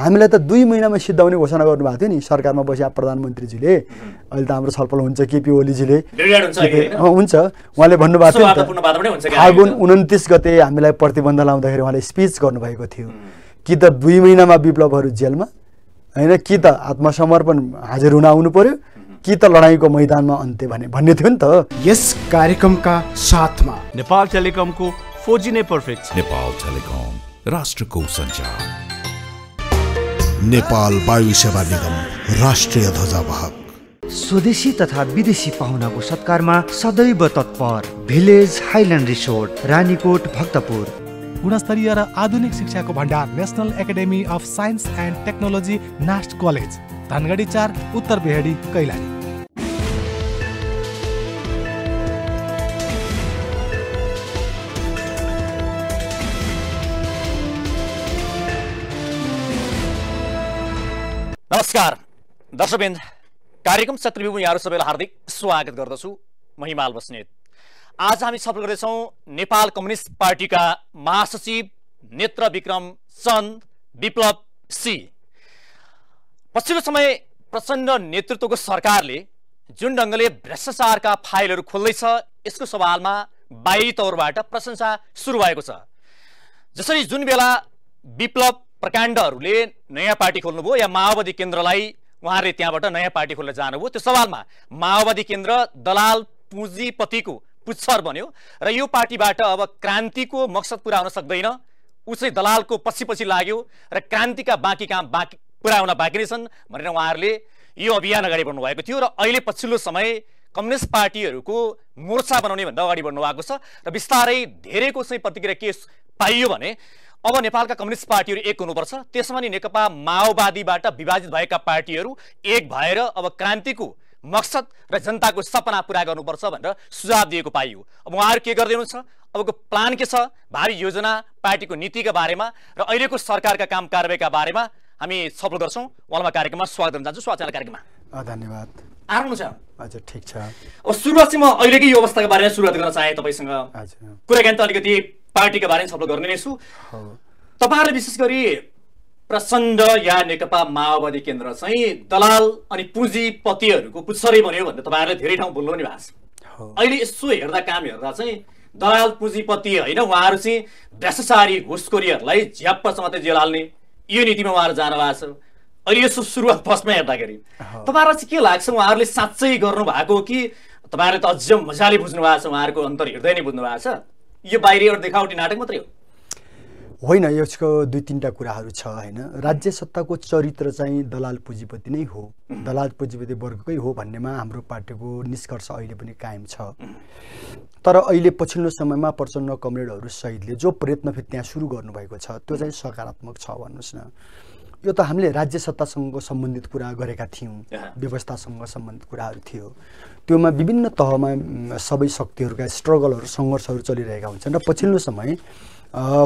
हामीलाई त दुई महिनामा सिद्धाउने घोषणा गर्नुभएको थियो नि सरकारमा बसे प्रधानमन्त्रीजीले अहिले त हाम्रो छलफल हुन्छ केपी ओलीजीले हुन्छ उहाँले भन्नुभएको थियो फागुन उन्तिस गते हामीलाई प्रतिबन्ध लाउँदाखेरि उहाँले स्पिच गर्नुभएको थियो कि त दुई महिनामा विप्लवहरू जेलमा होइन कि त आत्मसमर्पण हाजिर हुन आउनु पर्यो कि त लडाइँको मैदानमा अन्त्य भने भन्ने थियो नि त यस कार्यक्रमका साथमा नेपाल टेलिकमको फोजी नै पर्फेक्ट नेपाल टेलिकम राष्ट्रको सञ्चार नेपाल वायु सेवा निगम राष्ट्रिय ध्वजावाहक स्वदेशी तथा विदेशी पाहुनाको सत्कारमा सदैव तत्पर village highland resort Ranikot Bhaktapur गुणस्तरीय र आधुनिक शिक्षाको भण्डार national academy of science and technology NAST college Dhangadhi चार उत्तर बिहारी कैलाली नमस्कार दर्शकबिन्द कार्यक्रम सत्रबिबु यहाँहरू सबैलाई हार्दिक स्वागत गर्दछु म हिमाल बस्नेत आज हामी सफल गर्दैछौँ नेपाल कम्युनिस्ट पार्टीका महासचिव नेत्र विक्रम चन्द विप्लव सी पछिल्लो समय प्रचण्ड नेतृत्वको सरकारले जुन ढङ्गले भ्रष्टाचारका फाइलहरू खोल्दैछ यसको सवालमा बाहिरी तौरबाट प्रशंसा सुरु भएको छ जसरी जुन बेला विप्लव प्रकाण्डहरूले नयाँ पार्टी खोल्नुभयो या माओवादी केन्द्रलाई उहाँहरूले त्यहाँबाट नयाँ पार्टी खोल्न जानुभयो त्यो सवालमा माओवादी केन्द्र दलाल पुँजीपतिको पुच्छर बन्यो र यो पार्टीबाट अब क्रान्तिको मकसद पुरा हुन सक्दैन ऊ चाहिँ दलालको पछि पछि लाग्यो र क्रान्तिका बाँकी काम बाँकी पुरा हुन बाँकी नै छन् भनेर उहाँहरूले यो अभियान अगाडि बढ्नु भएको थियो र अहिले पछिल्लो समय कम्युनिस्ट पार्टीहरूको मोर्चा बनाउने भन्दा अगाडि बढ्नु भएको छ र बिस्तारै धेरैको चाहिँ प्रतिक्रिया के पाइयो भने अब नेपालका कम्युनिस्ट पार्टीहरू एक हुनुपर्छ त्यसमा नि नेकपा माओवादीबाट विभाजित भएका पार्टीहरू एक भएर अब क्रान्तिको मकसद र जनताको सपना पुरा गर्नुपर्छ भनेर सुझाव दिएको पाइयो अब उहाँहरू के गर्दै हुनुहुन्छ अबको प्लान के छ भारी योजना पार्टीको नीतिका बारेमा र अहिलेको सरकारका काम कारवाहीका बारेमा हामी छलफल गर्छौँ उहाँलाई कार्यक्रममा स्वागत गर्न चाहन्छु स्वागत कार्यक्रममा धन्यवाद हजुर ठिक छ अब सुरुवात चाहिँ म अहिलेकै यो अवस्थाको बारेमा सुरुवात गर्न चाहेँ तपाईँसँग कुराकानी त अलिकति पार्टीका बारेमा छलफल गर्ने नै छु तपाईँहरूले विशेष गरी प्रचण्ड या नेकपा माओवादी केन्द्र चाहिँ दलाल अनि पुँजीपतिहरूको पुच्छरै बन्यो भने तपाईँहरूले धेरै ठाउँ बोल्नु नि भएको अहिले यसो हेर्दा काम हेर्दा चाहिँ दलाल पुँजीपति होइन उहाँहरू चाहिँ भ्रष्टाचारी घुसखोरीहरूलाई झ्याप्पसँग मात्रै जेल हाल्ने यो नीतिमा उहाँहरू जानु भएको छ अहिले यसो सुरुवात फर्स्टमा हेर्दाखेरि तपाईँहरूलाई चाहिँ के लाग्छ उहाँहरूले साँच्चै गर्नु भएको कि तपाईँहरूले त अझ मजाले बुझ्नु भएको छ उहाँहरूको अन्तर हृदय नै बुझ्नु भएको छ यो बाहिरी एउटा देखावटी नाटक मात्रै हो होइन यसको दुई तिनवटा कुराहरू छ होइन राज्य सत्ताको चरित्र चाहिँ दलाल पुँजीपति नै हो दलाल पुँजीपति वर्गकै हो भन्नेमा हाम्रो पार्टीको निष्कर्ष अहिले पनि कायम छ तर अहिले पछिल्लो समयमा प्रचण्ड कमरेडहरू सहितले जो प्रयत्न फेरि त्यहाँ सुरु गर्नुभएको छ त्यो चाहिँ सकारात्मक छ भन्नुहोस् न यो त हामीले राज्य सत्तासँग सम्बन्धित कुरा गरेका थियौँ व्यवस्थासँग सम्बन्धित कुराहरू थियो त्योमा विभिन्न तहमा सबै शक्तिहरूका स्ट्रगलहरू सङ्घर्षहरू चलिरहेका हुन्छन् र पछिल्लो समय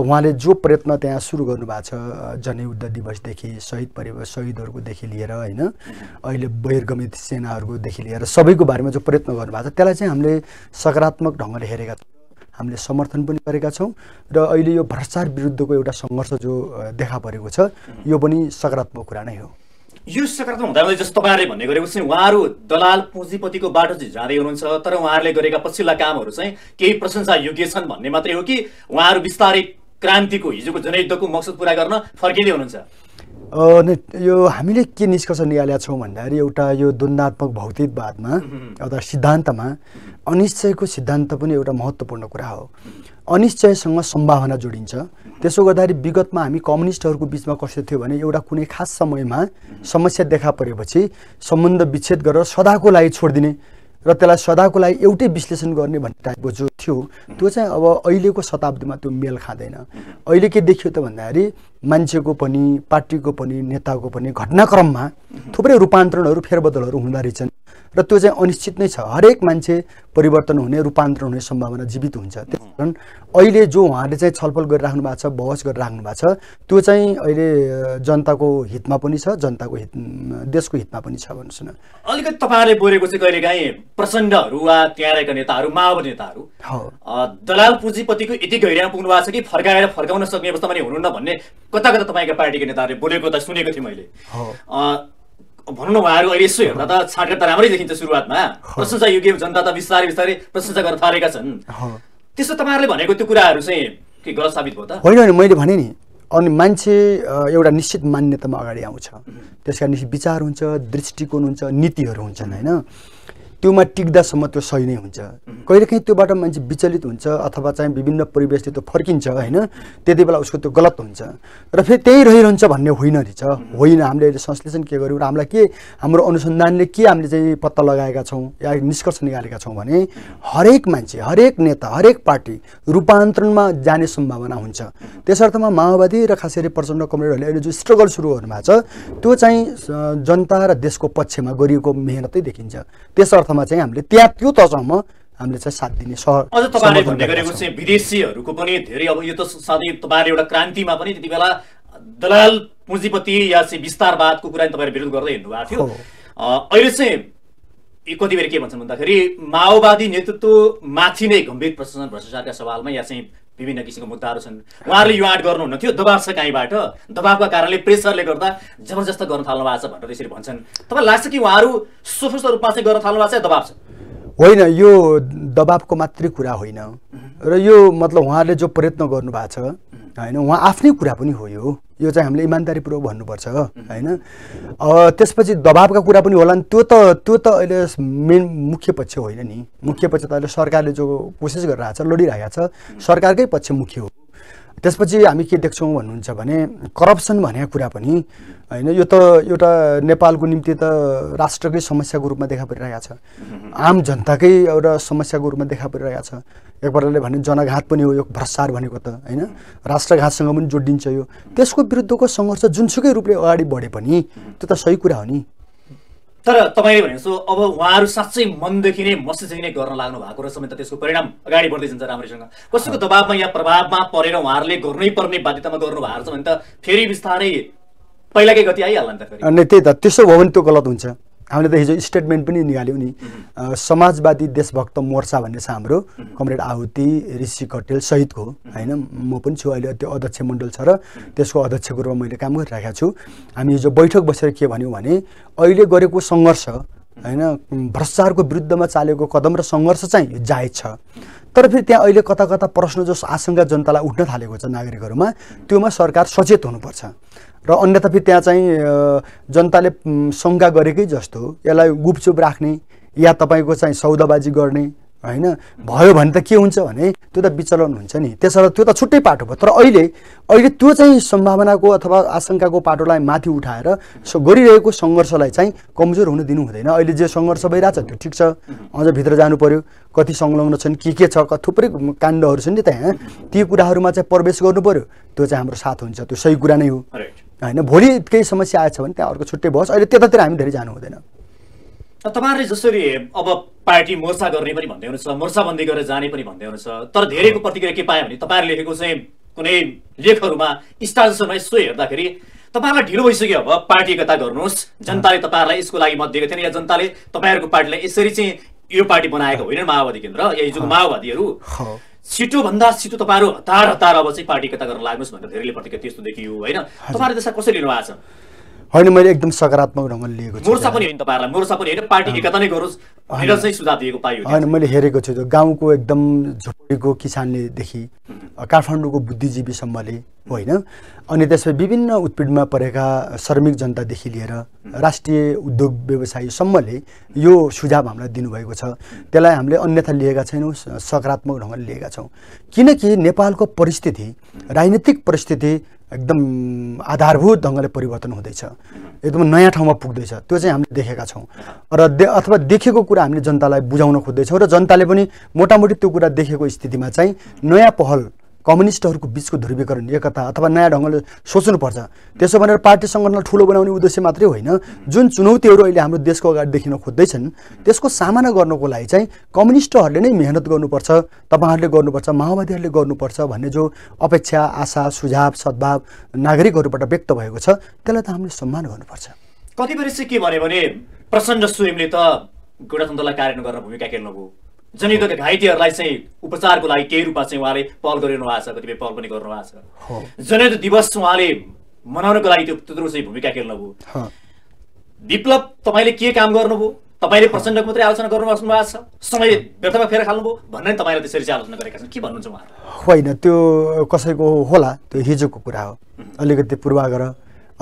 उहाँले जो प्रयत्न त्यहाँ सुरु गर्नुभएको छ जनयुद्ध दिवसदेखि शहीद परिवार शहीदहरूकोदेखि लिएर होइन अहिले बहिर्गमित सेनाहरूकोदेखि लिएर सबैको बारेमा जो प्रयत्न गर्नुभएको छ त्यसलाई चाहिँ हामीले सकारात्मक ढङ्गले हेरेका छौँ हामीले समर्थन पनि गरेका छौँ र अहिले यो भ्रष्टाचार विरुद्धको एउटा सङ्घर्ष जो देखा परेको छ यो पनि सकारात्मक कुरा नै हो यो सकारात्मक हुँदा जस्तो तपाईँहरूले भन्ने गरेको चाहिँ उहाँहरू दलाल पुँजीपतिको बाटो चाहिँ जाँदै हुनुहुन्छ तर उहाँहरूले गरेका पछिल्ला कामहरू चाहिँ केही प्रशंसा योग्य छन् भन्ने मात्रै हो कि उहाँहरू बिस्तारै क्रान्तिको हिजोको जनयुद्धको मकसद पुरा गर्न फर्किँदै हुनुहुन्छ यो हामीले के निष्कर्ष निकालेका छौँ भन्दाखेरि एउटा यो द्वन्दात्मक भौतिकवादमा एउटा सिद्धान्तमा अनिश्चयको सिद्धान्त पनि एउटा महत्त्वपूर्ण कुरा हो अनिश्चयसँग सम्भावना जोडिन्छ त्यसो गर्दाखेरि विगतमा हामी कम्युनिस्टहरूको बिचमा कस्तो थियो भने एउटा कुनै खास समयमा समस्या देखा परेपछि सम्बन्ध विच्छेद गरेर सदाको लागि छोडिदिने र त्यसलाई सदाको लागि एउटै विश्लेषण गर्ने भन्ने टाइपको जो थियो त्यो चाहिँ अब अहिलेको शताब्दीमा त्यो मेल खाँदैन अहिले के देखियो त भन्दाखेरि मान्छेको पनि पार्टीको पनि नेताको पनि घटनाक्रममा थुप्रै रूपान्तरणहरू फेरबदलहरू हुँदो रहेछन् र त्यो चाहिँ अनिश्चित नै छ हरेक मान्छे परिवर्तन हुने रूपान्तरण हुने सम्भावना जीवित हुन्छ त्यस कारण अहिले जो उहाँले चाहिँ छलफल गरिराख्नु भएको छ बहस गरिराख्नु भएको छ त्यो चाहिँ अहिले जनताको हितमा पनि छ जनताको हित देशको हितमा पनि छ भन्नुहोस् न अलिकति तपाईँहरूले बोलेको चाहिँ कहिलेकाहीँ प्रचण्डहरू वा त्यहाँ रहेका नेताहरू माओवादी नेताहरू दलाल पुँजीपतिको यति गहिरामा पुग्नु भएको छ कि फर्काएर फर्काउन सक्ने अवस्थामा हुनुहुन्न भन्ने कता कता तपाईँका पार्टीका नेताहरूले बोलेको त सुनेको थिएँ मैले भन्नु न उहाँहरू अहिले यसो हेर्दा त छाँटकाट त राम्रै देखिन्छ सुरुवातमा प्रशंसा योग्य जनता त बिस्तारै बिस्तारै प्रशंसा गर्न थालेका छन् त्यसो तपाईँहरूले भनेको त्यो कुराहरू चाहिँ के गलत साबित भयो त होइन होइन मैले भने नि अनि मान्छे एउटा निश्चित मान्यतामा अगाडि आउँछ त्यस कारण विचार हुन्छ दृष्टिकोण हुन्छ नीतिहरू हुन्छन् होइन त्योमा टिक्दासम्म त्यो सही नै हुन्छ कहिलेकाहीँ त्योबाट मान्छे विचलित हुन्छ अथवा चाहिँ विभिन्न परिवेशले त्यो फर्किन्छ होइन त्यति बेला उसको त्यो गलत हुन्छ र फेरि त्यही रहिरहन्छ भन्ने होइन रहेछ होइन हामीले अहिले संश्लेषण के गर्यौँ र हामीलाई के हाम्रो अनुसन्धानले के हामीले चाहिँ पत्ता लगाएका छौँ या निष्कर्ष निकालेका छौँ भने हरेक मान्छे हरेक नेता हरेक पार्टी रूपान्तरणमा जाने सम्भावना हुन्छ त्यसर्थमा माओवादी र खास गरी प्रचण्ड कमरेडहरूले अहिले जो स्ट्रगल सुरु गर्नुभएको छ त्यो चाहिँ जनता र देशको पक्षमा गरिएको मेहनतै देखिन्छ त्यसर्थ अर्थमा चाहिँ हामीले त्यहाँ त्यो तहसम्म हामीले चाहिँ साथ दिने सहर अझ तपाईँले भन्ने गरेको चाहिँ विदेशीहरूको पनि धेरै अब यो त साथै तपाईँहरू एउटा क्रान्तिमा पनि त्यति बेला दलाल पुँजीपति या चाहिँ विस्तारवादको कुरा तपाईँले विरोध गर्दै हिँड्नु भएको थियो अहिले चाहिँ कति कतिबेर के भन्छन् भन्दाखेरि माओवादी नेतृत्व माथि नै गम्भीर प्रशासन भ्रष्टाचारका सवालमा या चाहिँ विभिन्न किसिमको मुद्दाहरू छन् उहाँहरूले यो आँट गर्नुहुन्न थियो दबाब छ काहीँबाट दबाबका कारणले प्रेसरले गर्दा जबरजस्त गर्न थाल्नु भएको छ भनेर त्यसरी भन्छन् तपाईँलाई लाग्छ कि उहाँहरू स्वस्थ रूपमा चाहिँ गर्न थाल्नु भएको छ दबाब छ होइन यो दबाबको मात्रै कुरा होइन र यो मतलब उहाँहरूले जो प्रयत्न गर्नु भएको छ होइन उहाँ आफ्नै कुरा पनि हो यो यो चाहिँ हामीले इमान्दारीपूर्वक भन्नुपर्छ होइन त्यसपछि दबावका कुरा पनि होला नि त्यो त त्यो त अहिले मेन मुख्य पक्ष होइन नि मुख्य पक्ष त अहिले सरकारले जो कोसिस गरिरहेको छ लडिरहेको छ सरकारकै पक्ष मुख्य हो त्यसपछि हामी के देख्छौँ भन्नुहुन्छ भने करप्सन भन्ने कुरा पनि होइन यो त एउटा नेपालको निम्ति त राष्ट्रकै समस्याको रूपमा देखा परिरहेको छ आम जनताकै एउटा समस्याको रूपमा देखा परिरहेको छ एक प्रकारले भने जनघात पनि हो यो भ्रष्टार भनेको त होइन राष्ट्रघातसँग पनि जोडिन्छ यो त्यसको विरुद्धको सङ्घर्ष जुनसुकै रूपले अगाडि बढे पनि त्यो त सही कुरा हो नि तर तपाईँले भने जस्तो अब उहाँहरू साँच्चै मनदेखि नै मस्तीदेखि नै गर्न लाग्नु भएको रहेछ भने त त्यसको परिणाम अगाडि बढ्दै जान्छ राम्रैसँग कसैको दबाबमा या प्रभावमा परेर उहाँहरूले गर्नै पर्ने बाध्यतामा गर्नु भएको छ भने त फेरि बिस्तारै पहिलाकै गति आइहाल्ला नि त फेरि अनि त्यही त त्यसो भयो भने त्यो गलत हुन्छ हामीले त हिजो स्टेटमेन्ट पनि निकाल्यौँ नि समाजवादी देशभक्त मोर्चा भन्ने छ हाम्रो कमरेड आहुति ऋषि कटेल सहितको होइन म पनि छु अहिले त्यो अध्यक्ष मण्डल छ र त्यसको अध्यक्षको रूपमा मैले काम गरिरहेको छु हामी हिजो बैठक बसेर के भन्यौँ भने अहिले गरेको सङ्घर्ष होइन भ्रष्टाचारको विरुद्धमा चालेको कदम र सङ्घर्ष चाहिँ जायज छ तर फेरि त्यहाँ अहिले कता कता प्रश्न जस आशङ्का जनतालाई उठ्न थालेको छ नागरिकहरूमा त्योमा सरकार सचेत हुनुपर्छ र अन्यथापि त्यहाँ चाहिँ जनताले शङ्का गरेकै जस्तो यसलाई गुपचुप राख्ने या तपाईँको चाहिँ सौदाबाजी गर्ने होइन भयो भने त के हुन्छ भने त्यो त विचलन हुन्छ नि त्यसर्थ त्यो त छुट्टै पाटो भयो तर अहिले अहिले त्यो चाहिँ सम्भावनाको अथवा आशङ्काको पाटोलाई माथि उठाएर सो गरिरहेको सङ्घर्षलाई चाहिँ कमजोर हुन दिनु हुँदैन अहिले जे सङ्घर्ष भइरहेछ त्यो ठिक छ अझ भित्र जानु पऱ्यो कति संलग्न छन् के के छ थुप्रै काण्डहरू छन् नि त यहाँ ती कुराहरूमा चाहिँ प्रवेश गर्नु पऱ्यो त्यो चाहिँ हाम्रो साथ हुन्छ त्यो सही कुरा नै हो होइन भोलि केही समस्या आएछ भने त्यहाँ अर्को छुट्टै बस अहिले त्यतातिर हामी धेरै जानु हुँदैन तपाईँहरूले जसरी अब पार्टी मोर्चा गर्ने पनि भन्दै हुनुहुन्छ मोर्चाबन्दी गरेर जाने पनि भन्दै हुनुहुन्छ तर धेरैको प्रतिक्रिया के पायो भने तपाईँहरूले लेखेको चाहिँ कुनै लेखहरूमा स्टार्समा यसो हेर्दाखेरि तपाईँहरूलाई ढिलो भइसक्यो अब पार्टी एकता गर्नुहोस् जनताले तपाईँहरूलाई यसको लागि मत दिएको थिएन या जनताले तपाईँहरूको पार्टीलाई यसरी चाहिँ यो पार्टी बनाएको होइन माओवादी केन्द्र या हिजोको माओवादीहरू छिटोभन्दा छिटो तपाईँहरू हतार हतार अब चाहिँ पार्टी कता गर्न लाग्नुहोस् भनेर धेरैले प्रतिक्रिया त्यस्तो देखियो होइन तपाईँहरू त्यसलाई कसरी लिनु छ होइन मैले एकदम सकारात्मक ढङ्गले लिएको छु मोर्चा पनि होइन तपाईँहरूलाई मोर्चा पनि होइन पार्टी एकता नै गरोस् होइन मैले हेरेको छु गाउँको एकदम झोपडीको किसानलेदेखि काठमाडौँको बुद्धिजीवीसम्मले होइन अनि त्यसपछि विभिन्न उत्पीडमा परेका श्रमिक जनतादेखि लिएर राष्ट्रिय उद्योग व्यवसायीसम्मले यो सुझाव हामीलाई दिनुभएको छ त्यसलाई हामीले अन्यथा लिएका छैनौँ सकारात्मक ढङ्गले लिएका छौँ किनकि नेपालको परिस्थिति राजनीतिक परिस्थिति एकदम आधारभूत ढङ्गले परिवर्तन हुँदैछ एकदम नयाँ ठाउँमा पुग्दैछ त्यो चाहिँ हामीले देखेका छौँ र दे अथवा देखेको कुरा हामीले जनतालाई बुझाउन खोज्दैछौँ र जनताले पनि मोटामोटी त्यो कुरा देखेको स्थितिमा चाहिँ नयाँ पहल कम्युनिस्टहरूको बिचको ध्रुवीकरण एकता अथवा नयाँ ढङ्गले सोच्नुपर्छ त्यसो भनेर पार्टी सङ्गठनलाई ठुलो बनाउने उद्देश्य मात्रै होइन जुन चुनौतीहरू अहिले हाम्रो देशको अगाडि देखिन खोज्दैछन् त्यसको सामना गर्नको लागि चाहिँ कम्युनिस्टहरूले नै मेहनत गर्नुपर्छ तपाईँहरूले गर्नुपर्छ माओवादीहरूले गर्नुपर्छ भन्ने जो अपेक्षा आशा सुझाव सद्भाव नागरिकहरूबाट व्यक्त भएको छ त्यसलाई त हामीले सम्मान गर्नुपर्छ कतिपय चाहिँ के भन्यो भने प्रचण्ड स्वयंले त गणतन्त्रलाई कार्यान्वयन गर्न भूमिका खेल्नुभयो जनयुद्धका घाइतेहरूलाई चाहिँ उपचारको लागि केही रूपमा चाहिँ उहाँले पहल गरिरहनु भएको छ कतिपय पहल पनि गर्नु भएको छ जनयुद्ध दिवस उहाँले मनाउनको लागि त्यो त्यत्रो चाहिँ भूमिका खेल्नुभयो विप्लव तपाईँले के काम गर्नुभयो तपाईँले प्रचण्डको मात्रै आलोचना गर्नु भएको छ समय व्यर्थमा फेर खाल्नुभयो भन्ने तपाईँले त्यसरी चाहिँ आलोचना गरेका छन् के भन्नुहुन्छ उहाँहरू होइन त्यो कसैको होला त्यो हिजोको कुरा हो अलिकति पूर्वाग्रह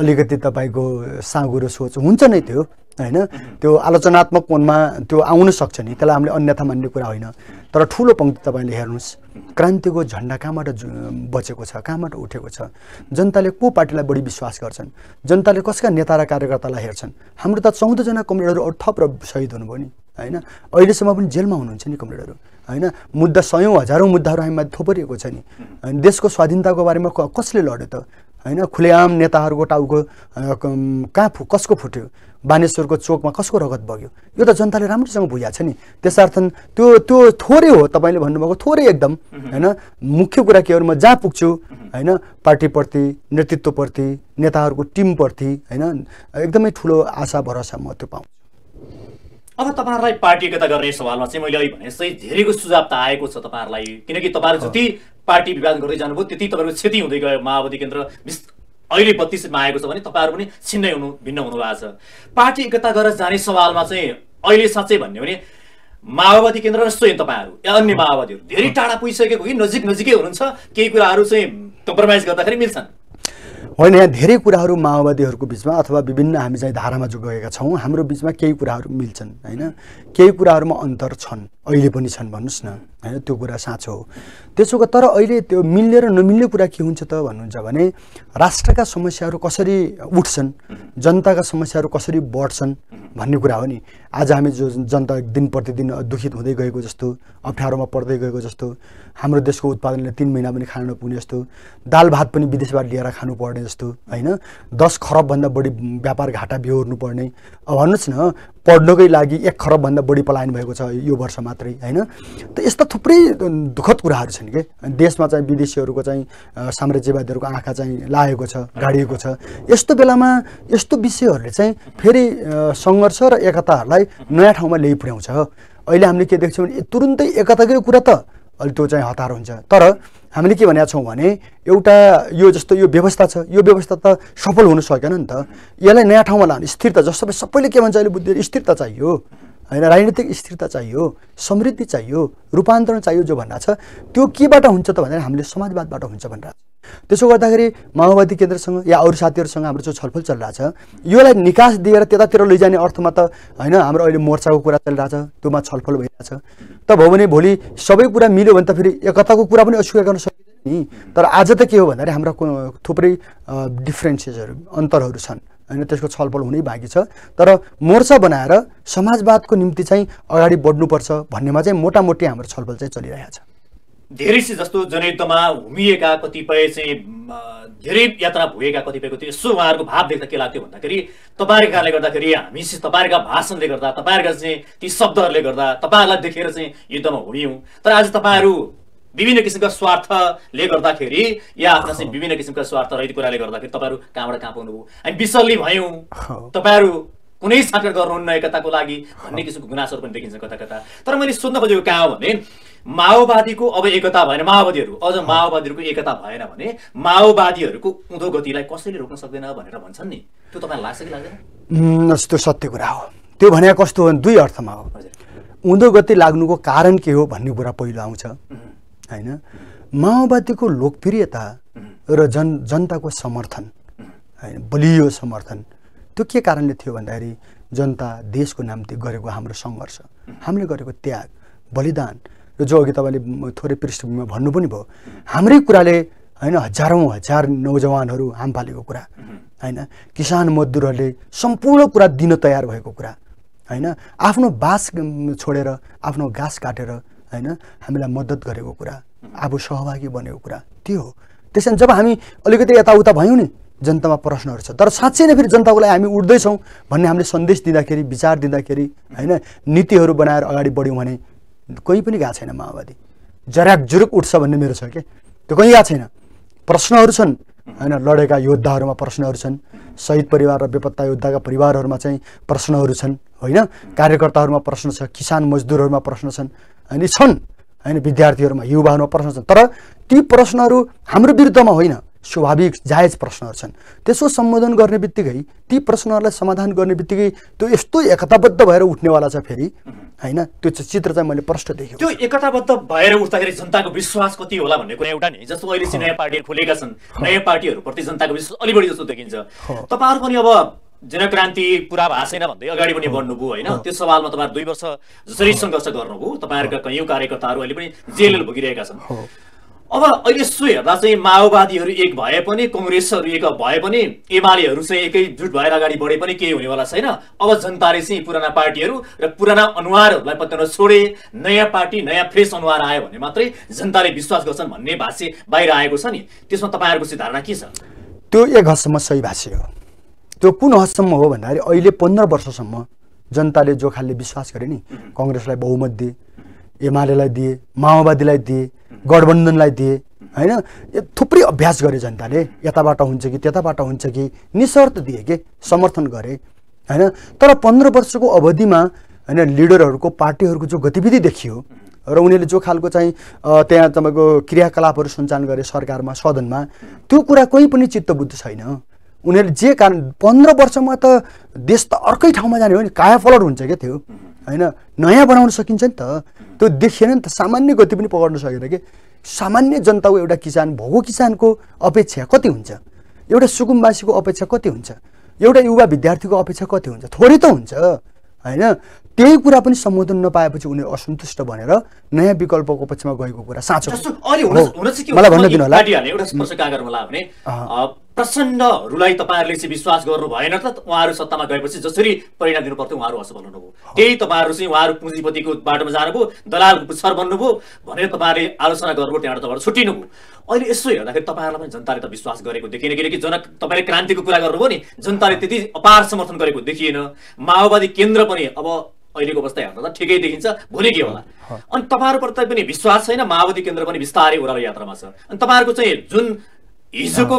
अलिकति तपाईँको साँगुरो सोच हुन्छ नै त्यो होइन त्यो आलोचनात्मक मनमा त्यो आउन सक्छ नि त्यसलाई हामीले अन्यथा मान्ने कुरा होइन तर ठुलो पङ्क्ति तपाईँले हेर्नुहोस् क्रान्तिको झन्डा कहाँबाट बचेको छ कहाँबाट उठेको छ जनताले को पार्टीलाई बढी विश्वास गर्छन् जनताले कसका नेता र कार्यकर्तालाई हेर्छन् हाम्रो त चौधजना कमरेडहरू अरू थप र शहीद हुनुभयो नि होइन अहिलेसम्म पनि जेलमा हुनुहुन्छ नि कमरेडहरू होइन मुद्दा सयौँ हजारौँ मुद्दाहरू हामीमा थोपरिएको छ नि देशको स्वाधीनताको बारेमा कसले लड्यो त होइन खुलेआम नेताहरूको टाउको कहाँ फु कसको फुट्यो बानेश्वरको चोकमा कसको रगत बग्यो यो त जनताले राम्रोसँग बुझाएको छ नि त्यसर्थन त्यो त्यो थोरै हो तपाईँले भन्नुभएको थोरै एकदम होइन मुख्य कुरा के हो म जहाँ पुग्छु होइन पार्टीप्रति नेतृत्वप्रति नेताहरूको टिमप्रति होइन एकदमै ठुलो आशा भरोसा म त्यो पाउँछु अब तपाईँहरूलाई पार्टी एकता गर्ने सवालमा चाहिँ मैले भने जस्तै धेरैको सुझाव त आएको छ तपाईँहरूलाई किनकि तपाईँहरू जति पार्टी विवाद गर्दै जानुभयो त्यति तपाईँहरूको क्षति हुँदै गयो माओवादी केन्द्र अहिले बत्तिसमा आएको छ भने तपाईँहरू पनि छिन्नै हुनु भिन्न हुनुभएको छ पार्टी एकता गरेर जाने सवालमा चाहिँ अहिले साँच्चै भन्यो भने माओवादी केन्द्र र स्वयं तपाईँहरू या अन्य माओवादीहरू धेरै टाढा पुगिसकेको कि नजिक नजिकै हुनुहुन्छ केही कुराहरू चाहिँ कम्प्रोमाइज गर्दाखेरि मिल्छन् होइन यहाँ धेरै कुराहरू माओवादीहरूको बिचमा अथवा विभिन्न हामी चाहिँ धारामा जो गएका छौँ हाम्रो बिचमा केही कुराहरू मिल्छन् होइन केही कुराहरूमा अन्तर छन् अहिले पनि छन् भन्नुहोस् न होइन त्यो कुरा साँचो हो त्यसो तर अहिले त्यो मिल्ने र नमिल्ने कुरा के हुन्छ त भन्नुहुन्छ भने राष्ट्रका समस्याहरू कसरी उठ्छन् जनताका समस्याहरू कसरी बढ्छन् भन्ने कुरा हो नि आज हामी जो जनता दिन प्रतिदिन दुखित हुँदै गएको जस्तो अप्ठ्यारोमा पर्दै गएको जस्तो हाम्रो देशको उत्पादनले तिन महिना पनि खान नपुग्ने जस्तो दाल भात पनि विदेशबाट लिएर खानुपर्ने जस्तो होइन दस खरबभन्दा बढी व्यापार घाटा बिहोर्नु पर्ने भन्नुहोस् न पढ्नकै लागि एक खरबभन्दा बढी पलायन भएको छ यो वर्ष मात्रै होइन त यस्ता थुप्रै दुःखद कुराहरू छन् कि देशमा चाहिँ विदेशीहरूको चाहिँ साम्राज्यवादीहरूको आँखा चाहिँ लागेको छ गाडिएको छ यस्तो बेलामा यस्तो विषयहरूले चाहिँ फेरि सङ्घर्ष र एकताहरूलाई नयाँ ठाउँमा ल्याइ पुर्याउँछ अहिले हामीले के देख्छौँ भने तुरुन्तै एकताकै कुरा त अहिले त्यो चाहिँ हतार हुन्छ तर हामीले के भनेका छौँ भने एउटा यो जस्तो यो व्यवस्था छ यो व्यवस्था त सफल हुन सकेन नि त यसलाई नयाँ ठाउँमा लानु स्थिरता जस्तो सबैले के भन्छ अहिले बुद्धि स्थिरता चाहियो होइन राजनीतिक स्थिरता चाहियो समृद्धि चाहियो रूपान्तरण चाहियो जो भन्दा छ त्यो केबाट हुन्छ त भनेर हामीले समाजवादबाट हुन्छ भनेर त्यसो गर्दाखेरि माओवादी केन्द्रसँग या अरू साथीहरूसँग हाम्रो जो छलफल चलिरहेछ योलाई निकास दिएर त्यतातिर लैजाने अर्थमा त होइन हाम्रो अहिले मोर्चाको कुरा चलिरहेछ त्योमा छलफल भइरहेछ त भयो भने भोलि सबै कुरा मिल्यो भने त फेरि एकताको कुरा पनि अस्वीकार गर्न सकिँदैन नि तर आज त के हो भन्दाखेरि हाम्रो थुप्रै डिफ्रेन्सेसहरू अन्तरहरू छन् होइन त्यसको छलफल हुनै बाँकी छ तर मोर्चा बनाएर समाजवादको निम्ति चाहिँ अगाडि बढ्नुपर्छ भन्नेमा चाहिँ मोटामोटी हाम्रो छलफल चाहिँ चलिरहेको छ धेरै जस्तो जनयुद्धमा हुमिएका कतिपय चाहिँ धेरै यात्रा भोगेका कतिपयको त्यो यसो उहाँहरूको भाव देख्दा के लाग्थ्यो भन्दाखेरि तपाईँहरूको कारणले गर्दाखेरि हामी चाहिँ तपाईँहरूका भाषणले गर्दा तपाईँहरूका चाहिँ ती शब्दहरूले गर्दा तपाईँहरूलाई देखेर चाहिँ युद्धमा हुमियौँ तर आज तपाईँहरू विभिन्न किसिमका स्वार्थले गर्दाखेरि या आफ्ना चाहिँ विभिन्न किसिमका स्वार्थ रहेको कुराले गर्दाखेरि तपाईँहरू कहाँबाट कहाँ पाउनुभयो हामी विसल्ली भयौँ तपाईँहरू कुनै साथ गर्नुहुन्न एकताको लागि भन्ने किसिमको गुनासोहरू पनि देखिन्छ कता कता तर मैले सोध्न खोजेको कहाँ हो भने माओवादीको अब एकता भएन माओवादीहरू अझ माओवादीहरूको एकता भएन भने माओवादीहरूको उँधो गतिलाई कसैले रोक्न सक्दैन भनेर भन्छन् नि त्यो तपाईँलाई लाग्छ कि लाग्दैन त्यो सत्य कुरा हो त्यो भने कस्तो हो दुई अर्थमा हो उँधो गति लाग्नुको कारण के हो भन्ने कुरा पहिलो आउँछ होइन माओवादीको लोकप्रियता र जन जनताको समर्थन होइन बलियो समर्थन त्यो के कारणले थियो भन्दाखेरि जनता देशको नाम्ति गरेको हाम्रो सङ्घर्ष हामीले गरेको त्याग बलिदान र जो अघि तपाईँले थोरै पृष्ठभूमिमा भन्नु पनि भयो हाम्रै कुराले होइन हजारौँ हजार नौजवानहरू हाम पालेको कुरा होइन किसान मजदुरहरूले सम्पूर्ण कुरा दिन तयार भएको कुरा होइन आफ्नो बास छोडेर आफ्नो घाँस काटेर होइन हामीलाई मद्दत गरेको कुरा अब सहभागी बनेको कुरा त्यो हो त्यस जब हामी अलिकति यताउता भयौँ नि जनतामा प्रश्नहरू छ तर साँच्चै नै फेरि जनताको लागि हामी उठ्दैछौँ भन्ने हामीले सन्देश दिँदाखेरि विचार दिँदाखेरि होइन नीतिहरू बनाएर अगाडि बढ्यौँ भने कोही पनि गएको छैन माओवादी जराक जुरुक उठ्छ भन्ने मेरो छ कि त्यो कहीँ गएको छैन प्रश्नहरू छन् होइन लडेका योद्धाहरूमा प्रश्नहरू छन् शहीद परिवार र बेपत्ता योद्धाका परिवारहरूमा चाहिँ प्रश्नहरू छन् होइन कार्यकर्ताहरूमा प्रश्न छ किसान मजदुरहरूमा प्रश्न छन् अनि छन् होइन विद्यार्थीहरूमा युवाहरूमा प्रश्न छन् तर ती प्रश्नहरू हाम्रो विरुद्धमा होइन स्वाभाविक जायज प्रश्नहरू छन् त्यसको सम्बोधन गर्ने बित्तिकै ती प्रश्नहरूलाई समाधान गर्ने बित्तिकै त्यो यस्तो एकताबद्ध भएर उठ्नेवाला छ फेरि होइन त्यो चित्र चाहिँ मैले प्रश्न देखेँ त्यो एकताबद्ध भएर उठ्दाखेरि जनताको विश्वास कति होला भन्ने कुरा एउटा नि जस्तो अहिले नयाँ पार्टीहरू खोलेका छन् नयाँ पार्टीहरूप्रति जनताको विश्वास अलि बढी जस्तो देखिन्छ तपाईँहरू पनि अब जनक्रान्ति पुरा भएको छैन भन्दै अगाडि पनि बढ्नुभयो होइन त्यो सवालमा तपाईँहरू दुई वर्ष जसरी सङ्घर्ष गर्नुभयो तपाईँहरूका कैयौँ कार्यकर्ताहरू अहिले पनि जेल भोगिरहेका छन् अब अहिले सो हेर्दा चाहिँ माओवादीहरू एक भए पनि कङ्ग्रेसहरू एक भए पनि एमालेहरू चाहिँ एकैजुट भएर अगाडि बढे पनि केही हुनेवाला छैन अब जनताले चाहिँ पुराना पार्टीहरू र पुराना अनुहारहरूलाई पत्याउन छोडे नयाँ पार्टी नयाँ फ्रेस अनुहार आयो भने मात्रै जनताले विश्वास गर्छन् भन्ने भाष्य बाहिर आएको छ नि त्यसमा तपाईँहरूको चाहिँ धारणा के छ त्यो एक हदसम्म सही भाष्य हो त्यो कुन हदसम्म हो भन्दाखेरि अहिले पन्ध्र वर्षसम्म जनताले जो खालले विश्वास गरे नि कङ्ग्रेसलाई बहुमत दिए एमालेलाई दिए माओवादीलाई दिए गठबन्धनलाई दिए होइन थुप्रै अभ्यास गरे जनताले यताबाट हुन्छ कि त्यताबाट हुन्छ कि निशर्त दिए कि समर्थन गरे होइन तर पन्ध्र वर्षको अवधिमा होइन लिडरहरूको पार्टीहरूको जो गतिविधि देखियो र उनीहरूले जो खालको चाहिँ त्यहाँ तपाईँको क्रियाकलापहरू सञ्चालन गरे सरकारमा सदनमा त्यो कुरा कोही पनि चित्तबुद्ध छैन उनीहरूले जे कारण पन्ध्र वर्षमा त देश त अर्कै ठाउँमा जाने हो नि कायापलट हुन्छ क्या त्यो होइन नयाँ बनाउन सकिन्छ नि त त्यो देखिएन नि त सामान्य गति पनि पक्राउन सकेन कि सामान्य जनताको एउटा किसान भोगो किसानको अपेक्षा कति हुन्छ एउटा सुकुम्बासीको अपेक्षा कति हुन्छ एउटा युवा विद्यार्थीको अपेक्षा कति हुन्छ थोरै त हुन्छ होइन त्यही कुरा पनि सम्बोधन नपाएपछि उनीहरू असन्तुष्ट भनेर नयाँ विकल्पको पक्षमा गएको कुरा साँचो मलाई भन्न दिनु होला प्रचण्डहरूलाई तपाईँहरूले चाहिँ विश्वास गर्नु भएन त उहाँहरू सत्तामा गएपछि जसरी परिणाम दिनु पर्थ्यो उहाँहरू असफल हुनुभयो त्यही तपाईँहरू चाहिँ उहाँहरू पुँजीपतिको बाटोमा जानुभयो दलालको पुच्छर बन्नुभयो भनेर तपाईँहरूले आलोचना गर्नुभयो त्यहाँबाट तपाईँहरू छुट्टिनुभयो अहिले यसो हेर्दाखेरि तपाईँहरूलाई पनि जनताले त विश्वास गरेको देखिएन किनकि जनक तपाईँले क्रान्तिको कुरा गर्नुभयो नि जनताले त्यति अपार समर्थन गरेको देखिएन माओवादी केन्द्र पनि अब अहिलेको अवस्था हेर्दा त ठिकै देखिन्छ भोलि के होला अनि तपाईँहरूप्रति पनि विश्वास छैन माओवादी केन्द्र पनि बिस्तारै ओह्रालो यात्रामा छ अनि तपाईँहरूको चाहिँ जुन हिजोको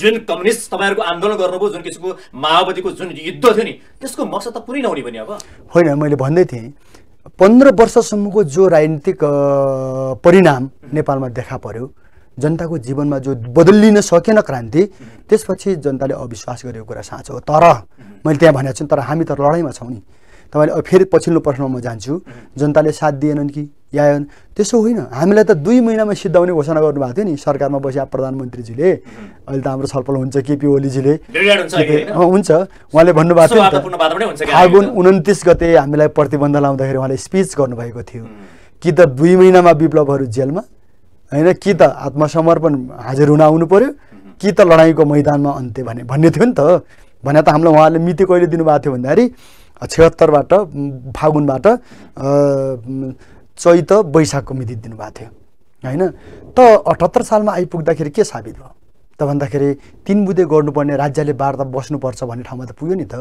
जुन कम्युनिस्ट तपाईँहरूको आन्दोलन गर्नुभयो जुन किसिमको माओवादीको जुन युद्ध थियो नि त्यसको मकसद त पुरै नहुने पनि अब होइन मैले भन्दै थिएँ पन्ध्र वर्षसम्मको जो राजनीतिक परिणाम नेपालमा देखा पर्यो जनताको जीवनमा जो बदलिन सकेन क्रान्ति त्यसपछि जनताले अविश्वास गरेको कुरा साँचो हो तर मैले त्यहाँ भनेको छु तर हामी त लडाइँमा छौँ नि तपाईँले फेरि पछिल्लो प्रश्नमा म जान्छु जनताले साथ दिएनन् कि या त्यसो होइन हामीलाई त दुई महिनामा सिद्धाउने घोषणा गर्नुभएको थियो नि सरकारमा बसेका प्रधानमन्त्रीजीले अहिले त हाम्रो छलफल हुन्छ केपी ओलीजीले हुन्छ उहाँले भन्नुभएको थियो फागुन उन्तिस गते हामीलाई प्रतिबन्ध लाउँदाखेरि उहाँले स्पिच गर्नुभएको थियो कि त दुई महिनामा विप्लवहरू जेलमा होइन कि त आत्मसमर्पण हाजिर हुन आउनु पर्यो कि त लडाइँको मैदानमा अन्त्य भने भन्ने थियो नि त भने त हामीलाई उहाँले मिति कहिले दिनुभएको थियो भन्दाखेरि छिहत्तरबाट फागुनबाट चैत वैशाखको मिति दिनुभएको थियो होइन त अठहत्तर सालमा आइपुग्दाखेरि के साबित भयो त भन्दाखेरि तिन बुधे गर्नुपर्ने राज्यले वार्ता बस्नुपर्छ भन्ने ठाउँमा त पुग्यो नि त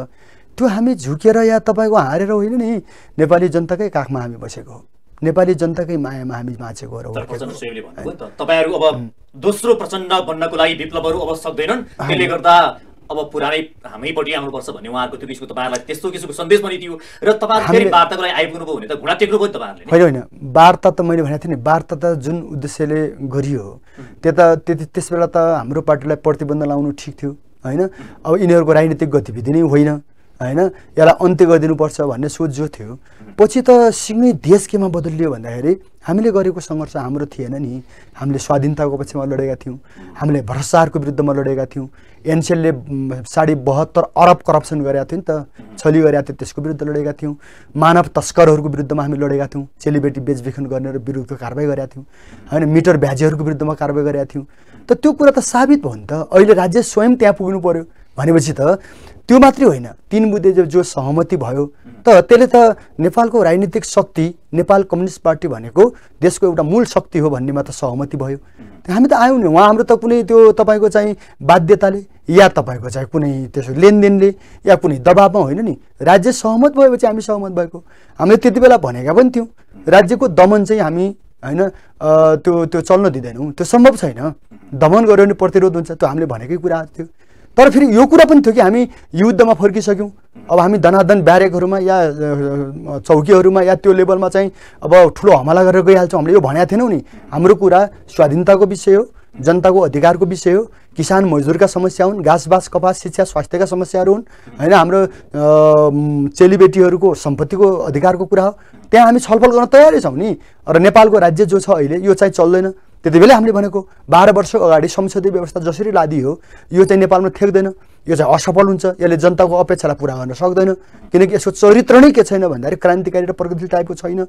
त्यो हामी झुकेर या तपाईँको हारेर होइन नि नेपाली जनताकै काखमा हामी बसेको हो नेपाली जनताकै मायामा हामी बाँचेको हो तपाईँहरू अब दोस्रो प्रचण्ड बन्नको लागि विप्लवहरू अब सक्दैनन् त्यसले गर्दा अब पुरानै हामीपट्टि आउनुपर्छ भन्ने उहाँको त्यो किसिमको तपाईँहरूलाई त्यस्तो किसिमको सन्देश पनि थियो र तपाईँहरू वार्ताको लागि भयो भने त घुँडा टेक्नुभयो नि तपाईँहरूले होइन होइन वार्ता त मैले भनेको थिएँ नि वार्ता त जुन उद्देश्यले गरियो त्यता त्यति त्यसबेला त हाम्रो पार्टीलाई प्रतिबन्ध लाउनु ठिक थियो होइन अब यिनीहरूको राजनीतिक गतिविधि नै होइन होइन यसलाई अन्त्य गरिदिनुपर्छ भन्ने सोच जो थियो पछि त सिङ्गै देश केमा बदलियो भन्दाखेरि हामीले गरेको सङ्घर्ष हाम्रो थिएन नि हामीले स्वाधीनताको पक्षमा लडेका थियौँ हामीले भ्रष्टाचारको विरुद्धमा लडेका थियौँ एनसिएलले साढे बहत्तर अरब करप्सन गरेका थियौँ नि त छली गरेका थियो त्यसको विरुद्ध लडेका थियौँ मानव तस्करहरूको विरुद्धमा हामी लडेका थियौँ चेलीबेटी बेचबिखन गर्ने विरुद्धको कारवाही गरेका थियौँ होइन मिटर भ्याजेहरूको विरुद्धमा कारवाही गरेका थियौँ त त्यो कुरा त साबित भयो नि त अहिले राज्य स्वयं त्यहाँ पुग्नु पऱ्यो भनेपछि त त्यो मात्रै होइन तिन बुधे जो सहमति भयो त त्यसले त नेपालको राजनीतिक शक्ति नेपाल कम्युनिस्ट पार्टी भनेको देशको एउटा मूल शक्ति हो भन्नेमा त सहमति भयो हामी त आयौँ नि उहाँ हाम्रो त कुनै त्यो तपाईँको चाहिँ बाध्यताले या तपाईँको चाहिँ कुनै त्यसो लेनदेनले या कुनै दबावमा होइन नि राज्य सहमत भएपछि हामी सहमत भएको हामीले त्यति बेला भनेका पनि थियौँ राज्यको दमन चाहिँ हामी होइन त्यो त्यो चल्न दिँदैनौँ त्यो सम्भव छैन दमन गऱ्यो भने प्रतिरोध हुन्छ त्यो हामीले भनेकै कुरा थियो तर फेरि यो कुरा पनि थियो कि हामी युद्धमा फर्किसक्यौँ अब हामी धनाधन ब्यारेकहरूमा या चौकीहरूमा या त्यो लेभलमा चाहिँ अब ठुलो हमला गरेर गइहाल्छौँ हामीले यो भनेको थिएनौँ नि हाम्रो कुरा स्वाधीनताको विषय हो जनताको अधिकारको विषय हो किसान मजदुरका समस्या हुन् घाँसबास कपास शिक्षा स्वास्थ्यका समस्याहरू हुन् होइन हाम्रो चेलीबेटीहरूको सम्पत्तिको अधिकारको कुरा हो त्यहाँ हामी छलफल गर्न तयारै छौँ नि र नेपालको राज्य जो छ अहिले यो चाहिँ चल्दैन त्यति बेला हामीले भनेको बाह्र वर्षको अगाडि संसदीय व्यवस्था जसरी लादियो यो चाहिँ नेपालमा ठेक्दैन यो चाहिँ असफल हुन्छ यसले जनताको अपेक्षालाई पुरा गर्न सक्दैन किनकि यसको चरित्र नै के छैन भन्दाखेरि क्रान्तिकारी र प्रगतिशील टाइपको छैन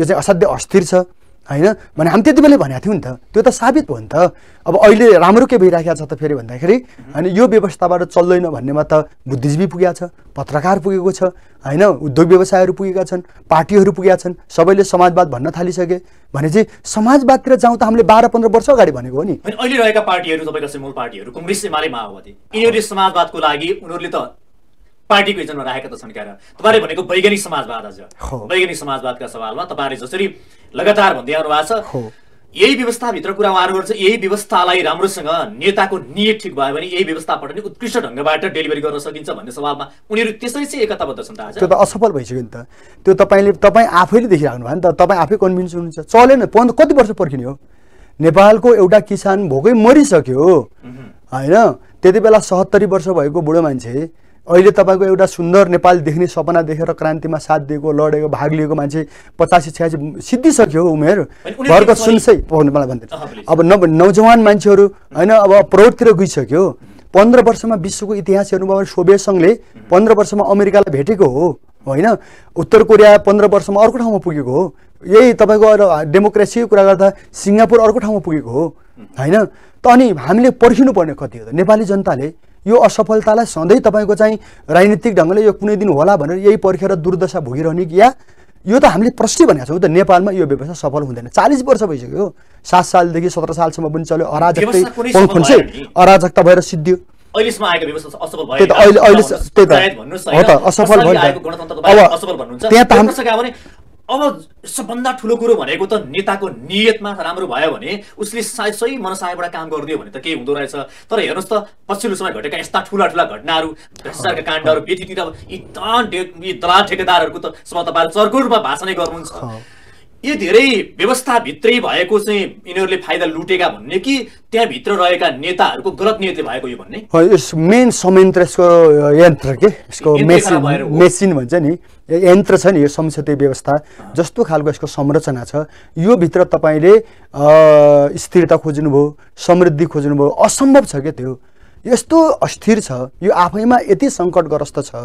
यो चाहिँ असाध्य अस्थिर छ होइन भने हामी त्यति बेलै भनेको थियौँ नि त त्यो त साबित भयो नि त अब अहिले राम्रो के भइराखेको छ त फेरि भन्दाखेरि होइन यो व्यवस्थाबाट चल्दैन भन्नेमा त बुद्धिजीवी पुगेको छ पत्रकार पुगेको छ होइन उद्योग व्यवसायहरू पुगेका छन् पार्टीहरू पुगेका छन् सबैले समाजवाद भन्न थालिसके भने चाहिँ समाजवादतिर जाउँ त हामीले बाह्र पन्ध्र वर्ष अगाडि भनेको हो नि अहिले रहेका पार्टीहरू तपाईँका मूल पार्टीहरू कङ्ग्रेस माओवादी यिनीहरूले समाजवादको लागि उनीहरूले त पार्टीको एजेन्डमा राखेका त छन् क्या तपाईँले भनेको वैज्ञानिक समाजवाद आज वैज्ञानिक समाजवादका सवालमा तपाईँले जसरी लगातार भन्दै आउनु भएको छ यही व्यवस्थाभित्र कुरा उहाँहरू गर्छ यही व्यवस्थालाई राम्रोसँग नेताको नियत ठिक भयो भने यही व्यवस्थाबाट नै उत्कृष्ट ढङ्गबाट डेलिभरी गर्न सकिन्छ भन्ने सवालमा उनीहरू त्यसरी चाहिँ एकताबद्ध छन् त त्यो त असफल भइसक्यो नि त त्यो तपाईँले तपाईँ आफैले देखिराख्नु भयो नि त तपाईँ आफै कन्भिन्स हुनुहुन्छ चलेन पन्ध्र कति वर्ष पर्खिने हो नेपालको एउटा किसान भोकै मरिसक्यो होइन त्यति बेला सहत्तरी वर्ष भएको बुढो मान्छे अहिले तपाईँको एउटा सुन्दर नेपाल देख्ने सपना देखेर क्रान्तिमा साथ दिएको लडेको भाग लिएको मान्छे पचासी छ्यासी सिद्धिसक्यो उमेर घरको सुनसै मलाई भन्दै अब नव नौजवान मान्छेहरू होइन अब प्रवृत्तिर गइसक्यो पन्ध्र वर्षमा विश्वको इतिहास हेर्नुभयो भने सोभियत सङ्घले पन्ध्र वर्षमा अमेरिकालाई भेटेको हो होइन उत्तर कोरिया पन्ध्र वर्षमा अर्को ठाउँमा पुगेको हो यही तपाईँको डेमोक्रेसीको कुरा गर्दा सिङ्गापुर अर्को ठाउँमा पुगेको हो होइन त अनि हामीले पर्ने कति हो त नेपाली जनताले यो असफलतालाई सधैँ तपाईँको चाहिँ राजनीतिक ढङ्गले यो कुनै दिन होला भनेर यही पर्खेर दुर्दशा भोगिरहने कि या यो त हामीले प्रश्न भनेको छौँ त नेपालमा यो व्यवस्था सफल हुँदैन चालिस वर्ष भइसक्यो सात सालदेखि सत्र सालसम्म पनि चल्यो अराजकतै अराजकता भएर सिद्धियो अब त्यहाँ अब सबभन्दा ठुलो कुरो भनेको त नेताको नियतमा राम्रो भयो भने उसले सायद सही मनसायबाट काम गरिदियो भने त केही हुँदो रहेछ तर हेर्नुहोस् त पछिल्लो समय घटेका यस्ता ठुला ठुला घटनाहरू भ्रष्टाचारका काण्डहरू बेटीतिर यी दलाल ठेकेदारहरूको त सब तपाईँहरू चर्को रूपमा भाषणै गर्नुहुन्छ यी धेरै व्यवस्थाभित्रै भएको चाहिँ यिनीहरूले फाइदा लुटेका भन्ने कि त्यहाँभित्र रहेका नेताहरूको गलत नियति भएको यो भन्ने यस मेन संयन्त्र यसको यन्त्र के यसको मेसिन मेसिन भन्छ नि यन्त्र छ नि यो संसदीय व्यवस्था जस्तो खालको यसको संरचना छ यो भित्र तपाईँले स्थिरता खोज्नुभयो समृद्धि खोज्नुभयो असम्भव छ क्या त्यो यस्तो अस्थिर छ यो आफैमा यति सङ्कटग्रस्त छ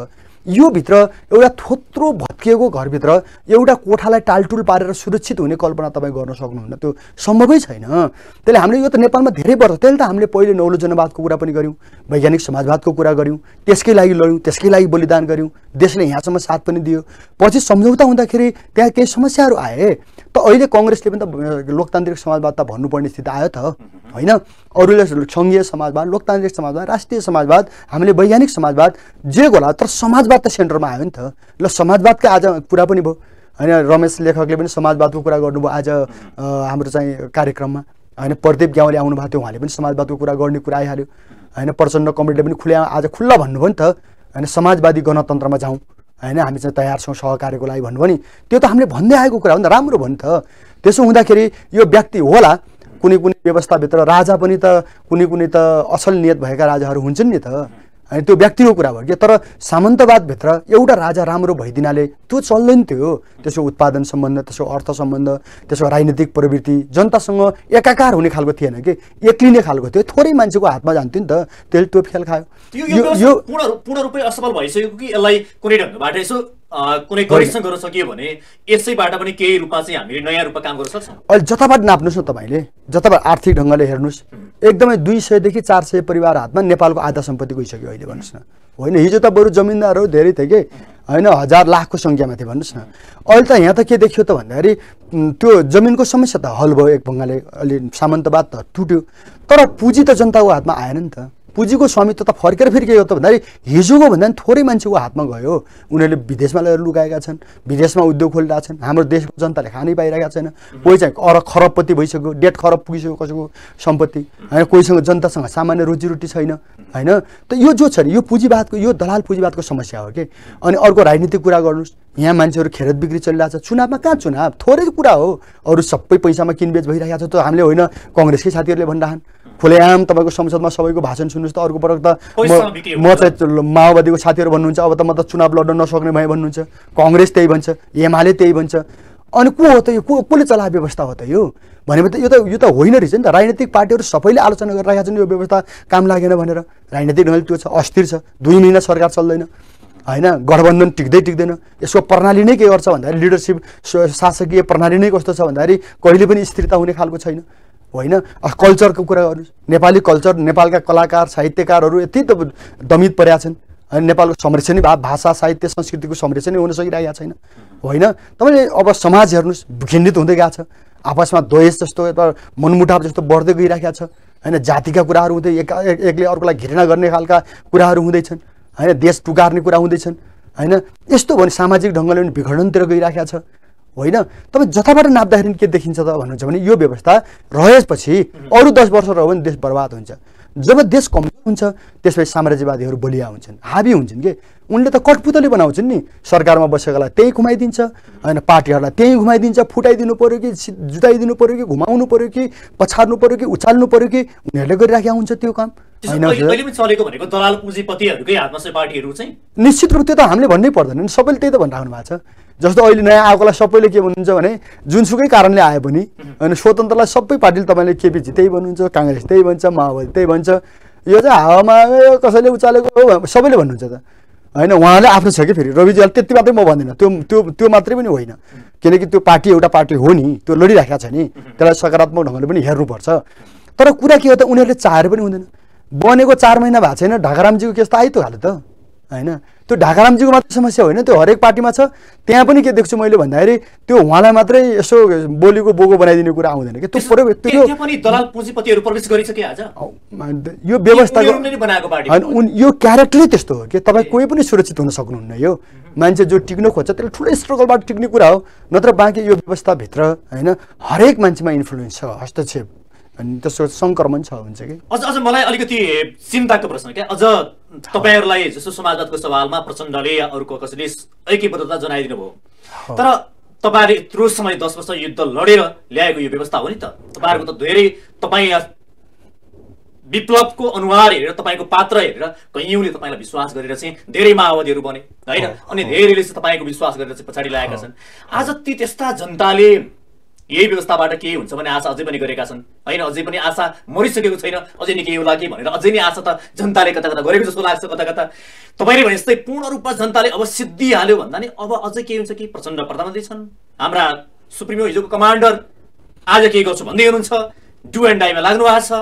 यो भित्र एउटा थोत्रो भत्किएको घरभित्र एउटा कोठालाई टालटुल पारेर सुरक्षित हुने कल्पना तपाईँ गर्न सक्नुहुन्न त्यो सम्भवै छैन त्यसले हामीले यो त नेपालमा धेरै वर्ष त्यसले त हामीले पहिले नौलो जनवादको कुरा पनि गऱ्यौँ वैज्ञानिक समाजवादको कुरा गऱ्यौँ त्यसकै लागि लड्यौँ त्यसकै लागि बलिदान गऱ्यौँ देशले यहाँसम्म साथ पनि दियो पछि सम्झौता हुँदाखेरि त्यहाँ केही समस्याहरू आए त अहिले कङ्ग्रेसले पनि त लोकतान्त्रिक समाजवाद त भन्नुपर्ने स्थिति आयो त होइन अरूले सङ्घीय समाजवाद लोकतान्त्रिक समाजवाद राष्ट्रिय समाजवाद हामीले वैज्ञानिक समाजवाद जे होला तर समाजवाद त सेन्टरमा आयो नि त ल समाजवादकै आज कुरा पनि भयो होइन रमेश लेखकले पनि समाजवादको कुरा गर्नुभयो आज हाम्रो चाहिँ कार्यक्रममा होइन प्रदीप ग्याउँले आउनुभएको थियो उहाँले पनि समाजवादको कुरा गर्ने कुरा आइहाल्यो होइन प्रचण्ड कमिटीले पनि खुल्या आज खुल्ला भन्नुभयो नि त होइन समाजवादी गणतन्त्रमा जाउँ होइन हामी चाहिँ तयार छौँ सहकार्यको लागि भन्नु भने त्यो त हामीले भन्दै आएको कुरा हो नि त राम्रो भन्यो त त्यसो हुँदाखेरि यो व्यक्ति होला कुनै कुनै व्यवस्थाभित्र राजा पनि त कुनै कुनै त असल नियत भएका राजाहरू हुन्छन् नि त होइन त्यो व्यक्तिको कुरा भयो कि तर सामन्तवादभित्र एउटा राजा राम्रो भइदिनाले त्यो चल्दैन थियो त्यसको उत्पादन सम्बन्ध त्यसको अर्थ सम्बन्ध त्यसको राजनीतिक प्रवृत्ति जनतासँग एकाकार हुने खालको थिएन कि एक्लिने खालको थियो थोरै मान्छेको हातमा जान्थ्यो नि त त्यसले त्यो फेल खायो यो पूर्ण रूपले असफल भइसक्यो कि यसलाई कुनै ढङ्गबाट यसो कुनै करेक्सन गर्न सकियो भने यसैबाट पनि केही रूपमा चाहिँ हामीले नयाँ रूपमा काम गर्न सक्छौँ अहिले जथाबाट नाप्नुहोस् न तपाईँले जथाबाट आर्थिक ढङ्गले हेर्नुहोस् एकदमै दुई सयदेखि चार सय परिवार हातमा नेपालको आधा सम्पत्ति गइसक्यो अहिले भन्नुहोस् न होइन हिजो त बरु जमिनदारहरू धेरै थिए कि होइन हजार लाखको सङ्ख्यामा थियो भन्नुहोस् न अहिले त यहाँ त के देखियो त भन्दाखेरि त्यो जमिनको समस्या त हल भयो एक ढङ्गले अहिले सामन्तवाद त टुट्यो तर पुँजी त जनताको हातमा आएन नि त पुँजीको स्वामित्व त फर्केर फेरि के हो त भन्दाखेरि हिजोको भन्दा पनि थोरै मान्छेको हातमा गयो उनीहरूले विदेशमा लगेर लुगाएका छन् विदेशमा उद्योग खोलिरहेका छन् हाम्रो देशको जनताले खानै पाइरहेका छैन कोही चाहिँ अर खरबपत्ति भइसक्यो डेट खरब पुगिसक्यो कसैको सम्पत्ति होइन कोहीसँग जनतासँग सामान्य रोजीरोटी छैन होइन त यो जो छ नि यो पुँजीवादको यो दलाल पुँजीवादको समस्या हो कि अनि अर्को राजनीतिक कुरा गर्नुहोस् यहाँ मान्छेहरू खेरत बिक्री चलिरहेको छ चुनावमा कहाँ चुनाव थोरै कुरा हो अरू सबै पैसामा किनबेच भइरहेको छ त हामीले होइन कङ्ग्रेसकै साथीहरूले भनिरहन् खुलेआम तपाईँको संसदमा सबैको भाषण सुन्नुहोस् त अर्को पटक त म चाहिँ माओवादीको साथीहरू भन्नुहुन्छ अब त म त चुनाव लड्न नसक्ने भए भन्नुहुन्छ कङ्ग्रेस त्यही भन्छ एमाले त्यही भन्छ अनि को हो त यो को कसले चलाएको व्यवस्था हो त यो भनेपछि त यो त यो त होइन रहेछ नि त राजनीतिक पार्टीहरू सबैले आलोचना गरिरहेका छन् यो व्यवस्था काम लागेन भनेर राजनीतिक ढङ्गले त्यो छ अस्थिर छ दुई महिना सरकार चल्दैन होइन गठबन्धन टिक्दै टिक्दैन यसको प्रणाली नै के गर्छ भन्दाखेरि लिडरसिप शासकीय प्रणाली नै कस्तो छ भन्दाखेरि कहिले पनि स्थिरता हुने खालको छैन होइन कल्चरको कुरा गर्नुहोस् नेपाली कल्चर नेपालका कलाकार साहित्यकारहरू यति त दमित परेका छन् होइन नेपालको संरक्षण भाषा साहित्य संस्कृतिको संरक्षण हुन सकिरहेको छैन होइन तपाईँले अब समाज हेर्नुहोस् भूखिण्डित हुँदै गएको छ आपसमा द्वेष जस्तो मनमुटाव मनमुटाप जस्तो बढ्दै गइरहेको छ होइन जातिका कुराहरू हुँदै एक एकले अर्कोलाई घृणा गर्ने खालका कुराहरू हुँदैछन् होइन देश टुगार्ने कुरा हुँदैछन् होइन यस्तो भने सामाजिक ढङ्गले पनि विघटनतिर गइरहेको छ होइन तपाईँ जथाबाट नाप्दाखेरि के देखिन्छ त भन्नुहुन्छ भने यो व्यवस्था रहेपछि अरू दस वर्ष रह्यो भने देश बर्बाद हुन्छ जब देश कमजोर हुन्छ त्यसपछि साम्राज्यवादीहरू बलिया हुन्छन् हाबी हुन्छन् कि उनले त कठपुतली बनाउँछन् नि सरकारमा बसेकोलाई त्यहीँ घुमाइदिन्छ होइन पार्टीहरूलाई त्यहीँ घुमाइदिन्छ फुटाइदिनु पऱ्यो कि जुटाइदिनु पऱ्यो कि घुमाउनु पऱ्यो कि पछार्नु पऱ्यो कि उचाल्नु पऱ्यो कि उनीहरूले गरिराखेका हुन्छ त्यो काम निश्चित रूप त्यो त हामीले भन्नै पर्दैन नि सबैले त्यही त भनिराख्नु भएको छ जस्तो अहिले नयाँ आएकोलाई सबैले के भन्नुहुन्छ भने जुनसुकै कारणले आयो भने होइन स्वतन्त्रलाई सबै पार्टीले तपाईँले केपिजी त्यही भन्नुहुन्छ काङ्ग्रेस त्यही भन्छ माओवादी त्यही भन्छ यो चाहिँ हावामा कसैले उचालेको हो सबैले भन्नुहुन्छ त होइन उहाँले आफ्नो छ कि फेरि रविजीलाई त्यति मात्रै म भन्दिनँ त्यो त्यो त्यो मात्रै पनि होइन किनकि त्यो पार्टी एउटा पार्टी हो नि त्यो लडिरहेको छ नि त्यसलाई सकारात्मक ढङ्गले पनि हेर्नुपर्छ तर कुरा के हो त उनीहरूले चाहेर पनि हुँदैन बनेको चार महिना भएको छैन ढाकारामजीको केस त आइतो हाल्यो त होइन त्यो ढाकारामजीको मात्र समस्या होइन त्यो हरेक पार्टीमा छ त्यहाँ पनि के देख्छु मैले भन्दाखेरि त्यो उहाँलाई मात्रै यसो बोलीको बोगो बनाइदिने कुरा आउँदैन कि त्यो यो व्यवस्था यो क्यारेक्टरै त्यस्तो हो कि तपाईँ कोही पनि सुरक्षित हुन सक्नुहुन्न यो मान्छे जो टिक्न खोज्छ त्यसले ठुलो स्ट्रगलबाट टिक्ने कुरा हो नत्र बाँकी यो व्यवस्थाभित्र होइन हरेक मान्छेमा इन्फ्लुएन्स छ हस्तक्षेप अनि त्यसको सङ्क्रमण छ हुन्छ कि अझ अझ मलाई अलिकति चिन्ताको प्रश्न क्या अझ तपाईँहरूलाई जस्तो समाजवादको सवालमा प्रचण्डले या अरूको कसैले ऐक्यबद्धता जनाइदिनु भयो तर तपाईँहरूले यत्रो समय दस वर्ष युद्ध लडेर ल्याएको यो व्यवस्था हो नि त तपाईँहरूको त धेरै तपाईँ विप्लवको अनुहार हेरेर तपाईँको पात्र हेरेर कैयौँले तपाईँलाई विश्वास गरेर चाहिँ धेरै माओवादीहरू बने होइन अनि धेरैले चाहिँ तपाईँको विश्वास गरेर चाहिँ पछाडि ल्याएका छन् आज ती त्यस्ता जनताले यही व्यवस्थाबाट के हुन्छ भने आशा अझै पनि गरेका छन् होइन अझै पनि आशा मरिसकेको छैन अझै निकै होला कि भनेर अझै नै आशा त जनताले कता कता गरेको जस्तो लाग्छ कता कता तपाईँले भने जस्तै पूर्ण रूपमा जनताले अब सिद्धिहाल्यो भन्दा नि अब अझै के हुन्छ कि प्रचण्ड प्रधानमन्त्री छन् हाम्रा सुप्रिमो हिजोको कमान्डर आज के गर्छु भन्दै हुनुहुन्छ डु एन्ड डाईमा लाग्नु भएको छ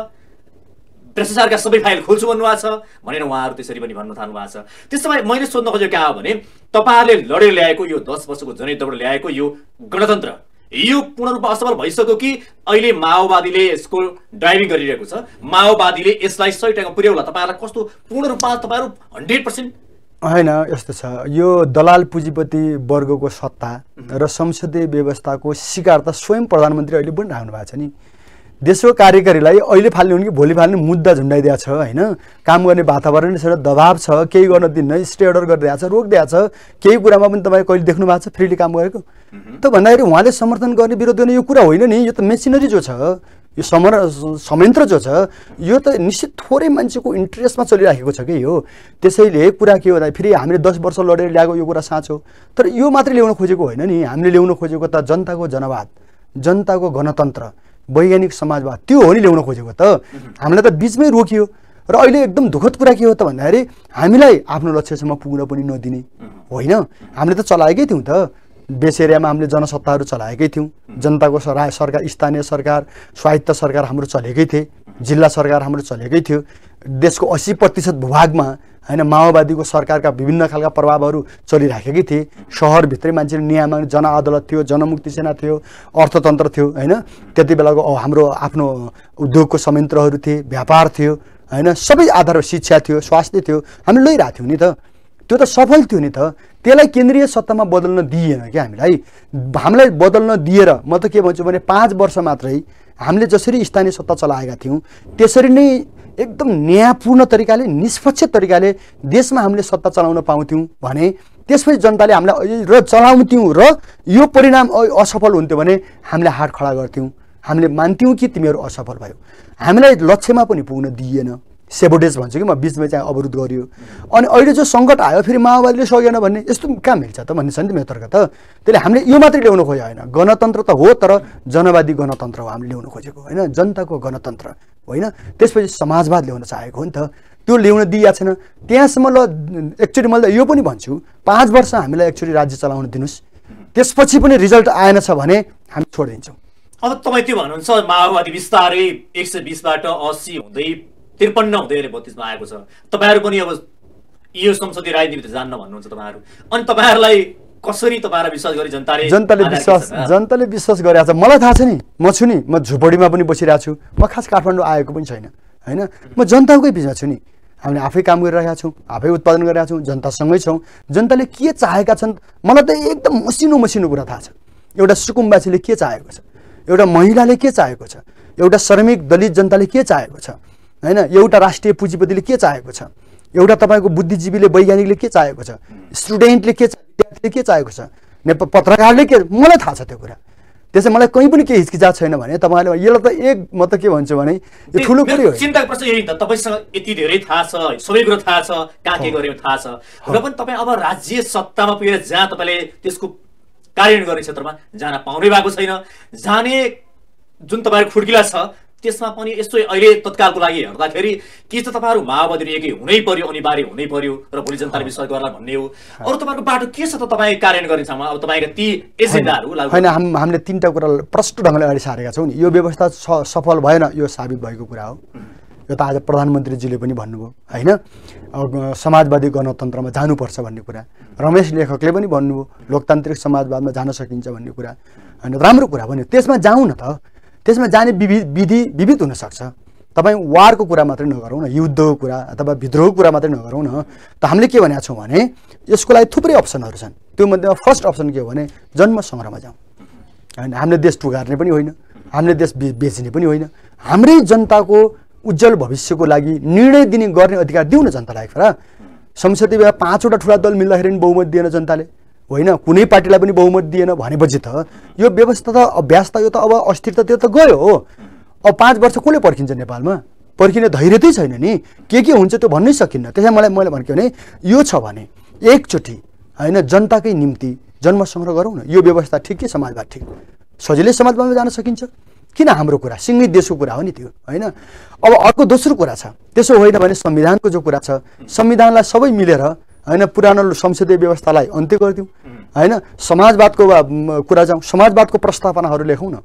भ्रष्टाचारका सबै फाइल खोल्छु भन्नुभएको छ भनेर उहाँहरू त्यसरी पनि भन्न थाल्नु भएको छ त्यसो भए मैले सोध्न खोजेको के हो भने तपाईँहरूले लडेर ल्याएको यो दस वर्षको जनयुद्धबाट ल्याएको यो गणतन्त्र यो पूर्ण रूपमा असफल भइसक्यो कि अहिले माओवादीले यसको ड्राइभिङ गरिरहेको छ माओवादीले यसलाई सही टाइममा पुर्याउला तपाईँहरूलाई कस्तो पूर्ण रूपमा तपाईँहरू हन्ड्रेड पर्सेन्ट होइन यस्तो छ यो दलाल पुँजीपति वर्गको सत्ता र संसदीय व्यवस्थाको शिकार त स्वयं प्रधानमन्त्री अहिले बनिराख्नु भएको छ नि देशको कार्यकारीलाई अहिले फाल्ने हुन् कि भोलि फाल्ने मुद्दा झुन्डाइदिएको छ होइन काम गर्ने वातावरण यसरी दबाब छ केही गर्न दिन्न स्टे अर्डर गरिदिएको छ रोकिदिएको छ केही कुरामा पनि तपाईँ कहिले देख्नु भएको छ फ्रिली काम गरेको त भन्दाखेरि उहाँले समर्थन गर्ने विरोध गर्ने यो कुरा होइन नि यो त मेसिनरी जो छ यो समर संयन्त्र जो छ यो त निश्चित थोरै मान्छेको इन्ट्रेस्टमा चलिराखेको छ कि यो त्यसैले कुरा के हो भन्दा फेरि हामीले दस वर्ष लडेर ल्याएको यो कुरा साँचो तर यो मात्रै ल्याउन खोजेको होइन नि हामीले ल्याउन खोजेको त जनताको जनवाद जनताको गणतन्त्र वैज्ञानिक समाजवाद त्यो हो नि ल्याउन खोजेको त हामीलाई त बिचमै रोकियो र अहिले एकदम दुःखद कुरा के हो त भन्दाखेरि हामीलाई आफ्नो लक्ष्यसम्म पुग्न पनि नदिने होइन हामीले त चलाएकै थियौँ त बेस एरियामा हामीले जनसत्ताहरू चलाएकै थियौँ जनताको सरा सरकार स्थानीय सरकार स्वायत्त सरकार हाम्रो चलेकै थिए जिल्ला सरकार हाम्रो चलेकै थियो देशको असी प्रतिशत भूभागमा होइन माओवादीको सरकारका विभिन्न खालका प्रभावहरू चलिराखेकै थिए सहरभित्रै मान्छेले नियामक जनअदालत थियो जनमुक्ति सेना थियो अर्थतन्त्र थियो होइन त्यति बेलाको हाम्रो आफ्नो उद्योगको संयन्त्रहरू थिए व्यापार थियो होइन सबै आधार शिक्षा थियो स्वास्थ्य थियो हामी लैरहेको थियौँ नि त त्यो त सफल थियो नि त त्यसलाई केन्द्रीय सत्तामा बदल्न दिइएन क्या हामीलाई हामीलाई बदल्न दिएर म त के भन्छु भने पाँच वर्ष मात्रै हामीले जसरी स्थानीय सत्ता चलाएका थियौँ त्यसरी नै एकदम न्यायपूर्ण तरिकाले निष्पक्ष तरिकाले देशमा हामीले सत्ता चलाउन पाउँथ्यौँ भने त्यसपछि जनताले हामीलाई र चलाउँथ्यौँ र यो परिणाम असफल हुन्थ्यो भने हामीले हात खडा गर्थ्यौँ हामीले मान्थ्यौँ कि तिमीहरू असफल भयो हामीलाई लक्ष्यमा पनि पुग्न दिइएन सेबोडेज भन्छु कि म बिचमा चाहिँ अवरोध गरियो अनि अहिले जो सङ्कट आयो फेरि माओवादीले सकेन भन्ने यस्तो कहाँ मिल्छ त भन्ने छ नि त मेरो तर्क त त्यसले हामीले यो मात्रै ल्याउनु खोज्यो होइन गणतन्त्र त हो तर जनवादी गणतन्त्र हो हामीले ल्याउनु खोजेको होइन जनताको गणतन्त्र होइन त्यसपछि समाजवाद ल्याउन चाहेको हो नि त त्यो ल्याउन दिइएको छैन त्यहाँसम्म ल एक्चुली मैले यो पनि भन्छु पाँच वर्ष हामीलाई एक्चुली राज्य चलाउन दिनुहोस् त्यसपछि पनि रिजल्ट आएन छ भने हामी छोडिदिन्छौँ अब तपाईँ त्यो भन्नुहुन्छ माओवादी बिस्तारै एक सय बिसबाट असी हुँदै त्रिपन्न हुँदै अहिले बत्तिसमा आएको छ तपाईँहरू पनि अब यो संसदीय राजनीति जान्न भन्नुहुन्छ तपाईँहरू अनि तपाईँहरूलाई कसरी तपाईँलाई विश्वास गरी जनताले जनताले विश्वास जनताले विश्वास गरेको छ मलाई थाहा छ नि म छु नि म झुपडीमा पनि बसिरहेको छु म खास काठमाडौँ आएको पनि छैन होइन म जनताकै बिचमा छु नि हामीले आफै काम गरिरहेका छौँ आफै उत्पादन गरिरहेका छौँ जनतासँगै छौँ जनताले के चाहेका छन् मलाई त एकदम मसिनो मसिनो कुरा थाहा छ एउटा सुकुम्बासीले के चाहेको छ एउटा महिलाले के चाहेको छ एउटा श्रमिक दलित जनताले के चाहेको छ होइन एउटा राष्ट्रिय पुँजीपतिले के चाहेको छ एउटा तपाईँको बुद्धिजीवीले वैज्ञानिकले के चाहेको छ स्टुडेन्टले के विद्यार्थीले के चाहेको छ नेपाल पत्रकारले के मलाई थाहा छ त्यो कुरा त्यसै मलाई कहीँ पनि केही हिचकिचा छैन भने तपाईँले यसलाई त एक म त के भन्छु भने यो ठुलो कुरो हो चिन्ताको प्रश्न यही त तपाईँसँग यति धेरै थाहा छ सबै कुरो थाहा छ कहाँ के गर्यो थाहा छ र पनि तपाईँ अब राज्य सत्तामा पुगेर जहाँ तपाईँले त्यसको कार्यान्वयन गर्ने क्षेत्रमा जान पाउनै भएको छैन जाने जुन तपाईँको खुड्किला छ त्यसमा पनि यस्तो अहिले तत्कालको लागि हेर्दाखेरि कि त तपाईँहरू माओवादी एकै हुनै पर्यो अनिवार्य हुनै पर्यो र भोलि जनताले विश्वास गर्ला भन्ने हो अरू तपाईँको बाटो के छ त तपाईँ कार्यान्वयन गर्ने ठाउँमा अब तपाईँका ती एजेन्डाहरू होइन हामीले तिनवटा कुरा प्रष्ट ढङ्गले अगाडि सारेका छौँ नि यो व्यवस्था सफल भएन यो साबित भएको कुरा हो यो त आज प्रधानमन्त्रीजीले पनि भन्नुभयो होइन समाजवादी गणतन्त्रमा जानुपर्छ भन्ने कुरा रमेश लेखकले पनि भन्नुभयो लोकतान्त्रिक समाजवादमा जान सकिन्छ भन्ने कुरा होइन राम्रो कुरा भन्यो त्यसमा जाउँ न त त्यसमा जाने विवि विधि विविध हुनसक्छ तपाईँ वारको कुरा मात्रै नगरौँ न युद्धको कुरा अथवा विद्रोहको कुरा मात्रै नगरौँ न त हामीले के भनेका छौँ भने यसको लागि थुप्रै अप्सनहरू छन् त्यो मध्येमा फर्स्ट अप्सन के हो भने जन्म सङ्ग्रहमा जाउँ होइन हामीले देश टुगार्ने पनि होइन हामीले देश बेच्ने पनि होइन हाम्रै जनताको उज्जवल भविष्यको लागि निर्णय दिने गर्ने अधिकार दिउँ न जनतालाई फेर संसदीय पाँचवटा ठुला दल मिल्दाखेरि पनि बहुमत दिएन जनताले होइन कुनै पार्टीलाई पनि बहुमत दिएन भनेपछि त यो व्यवस्था त अभ्यास त यो त अब अस्थिरता त्यो त गयो हो अब पाँच वर्ष कसले पर्खिन्छ नेपालमा पर्खिने धैर्य त छैन नि के के हुन्छ त्यो भन्नै सकिन्न त्यसै मलाई मैले भनेको भने यो छ भने एकचोटि होइन जनताकै निम्ति जन्मसङ्ग्रह गरौँ न यो व्यवस्था ठिक कि समाजवाद ठिक सजिलै समाजवादमा जान सकिन्छ किन हाम्रो कुरा सिङ्गै देशको कुरा हो नि त्यो होइन अब अर्को दोस्रो कुरा छ त्यसो होइन भने संविधानको जो कुरा छ संविधानलाई सबै मिलेर होइन पुरानो संसदीय व्यवस्थालाई अन्त्य गरिदिउँ होइन समाजवादको कुरा जाउँ समाजवादको प्रस्तावनाहरू लेखौँ न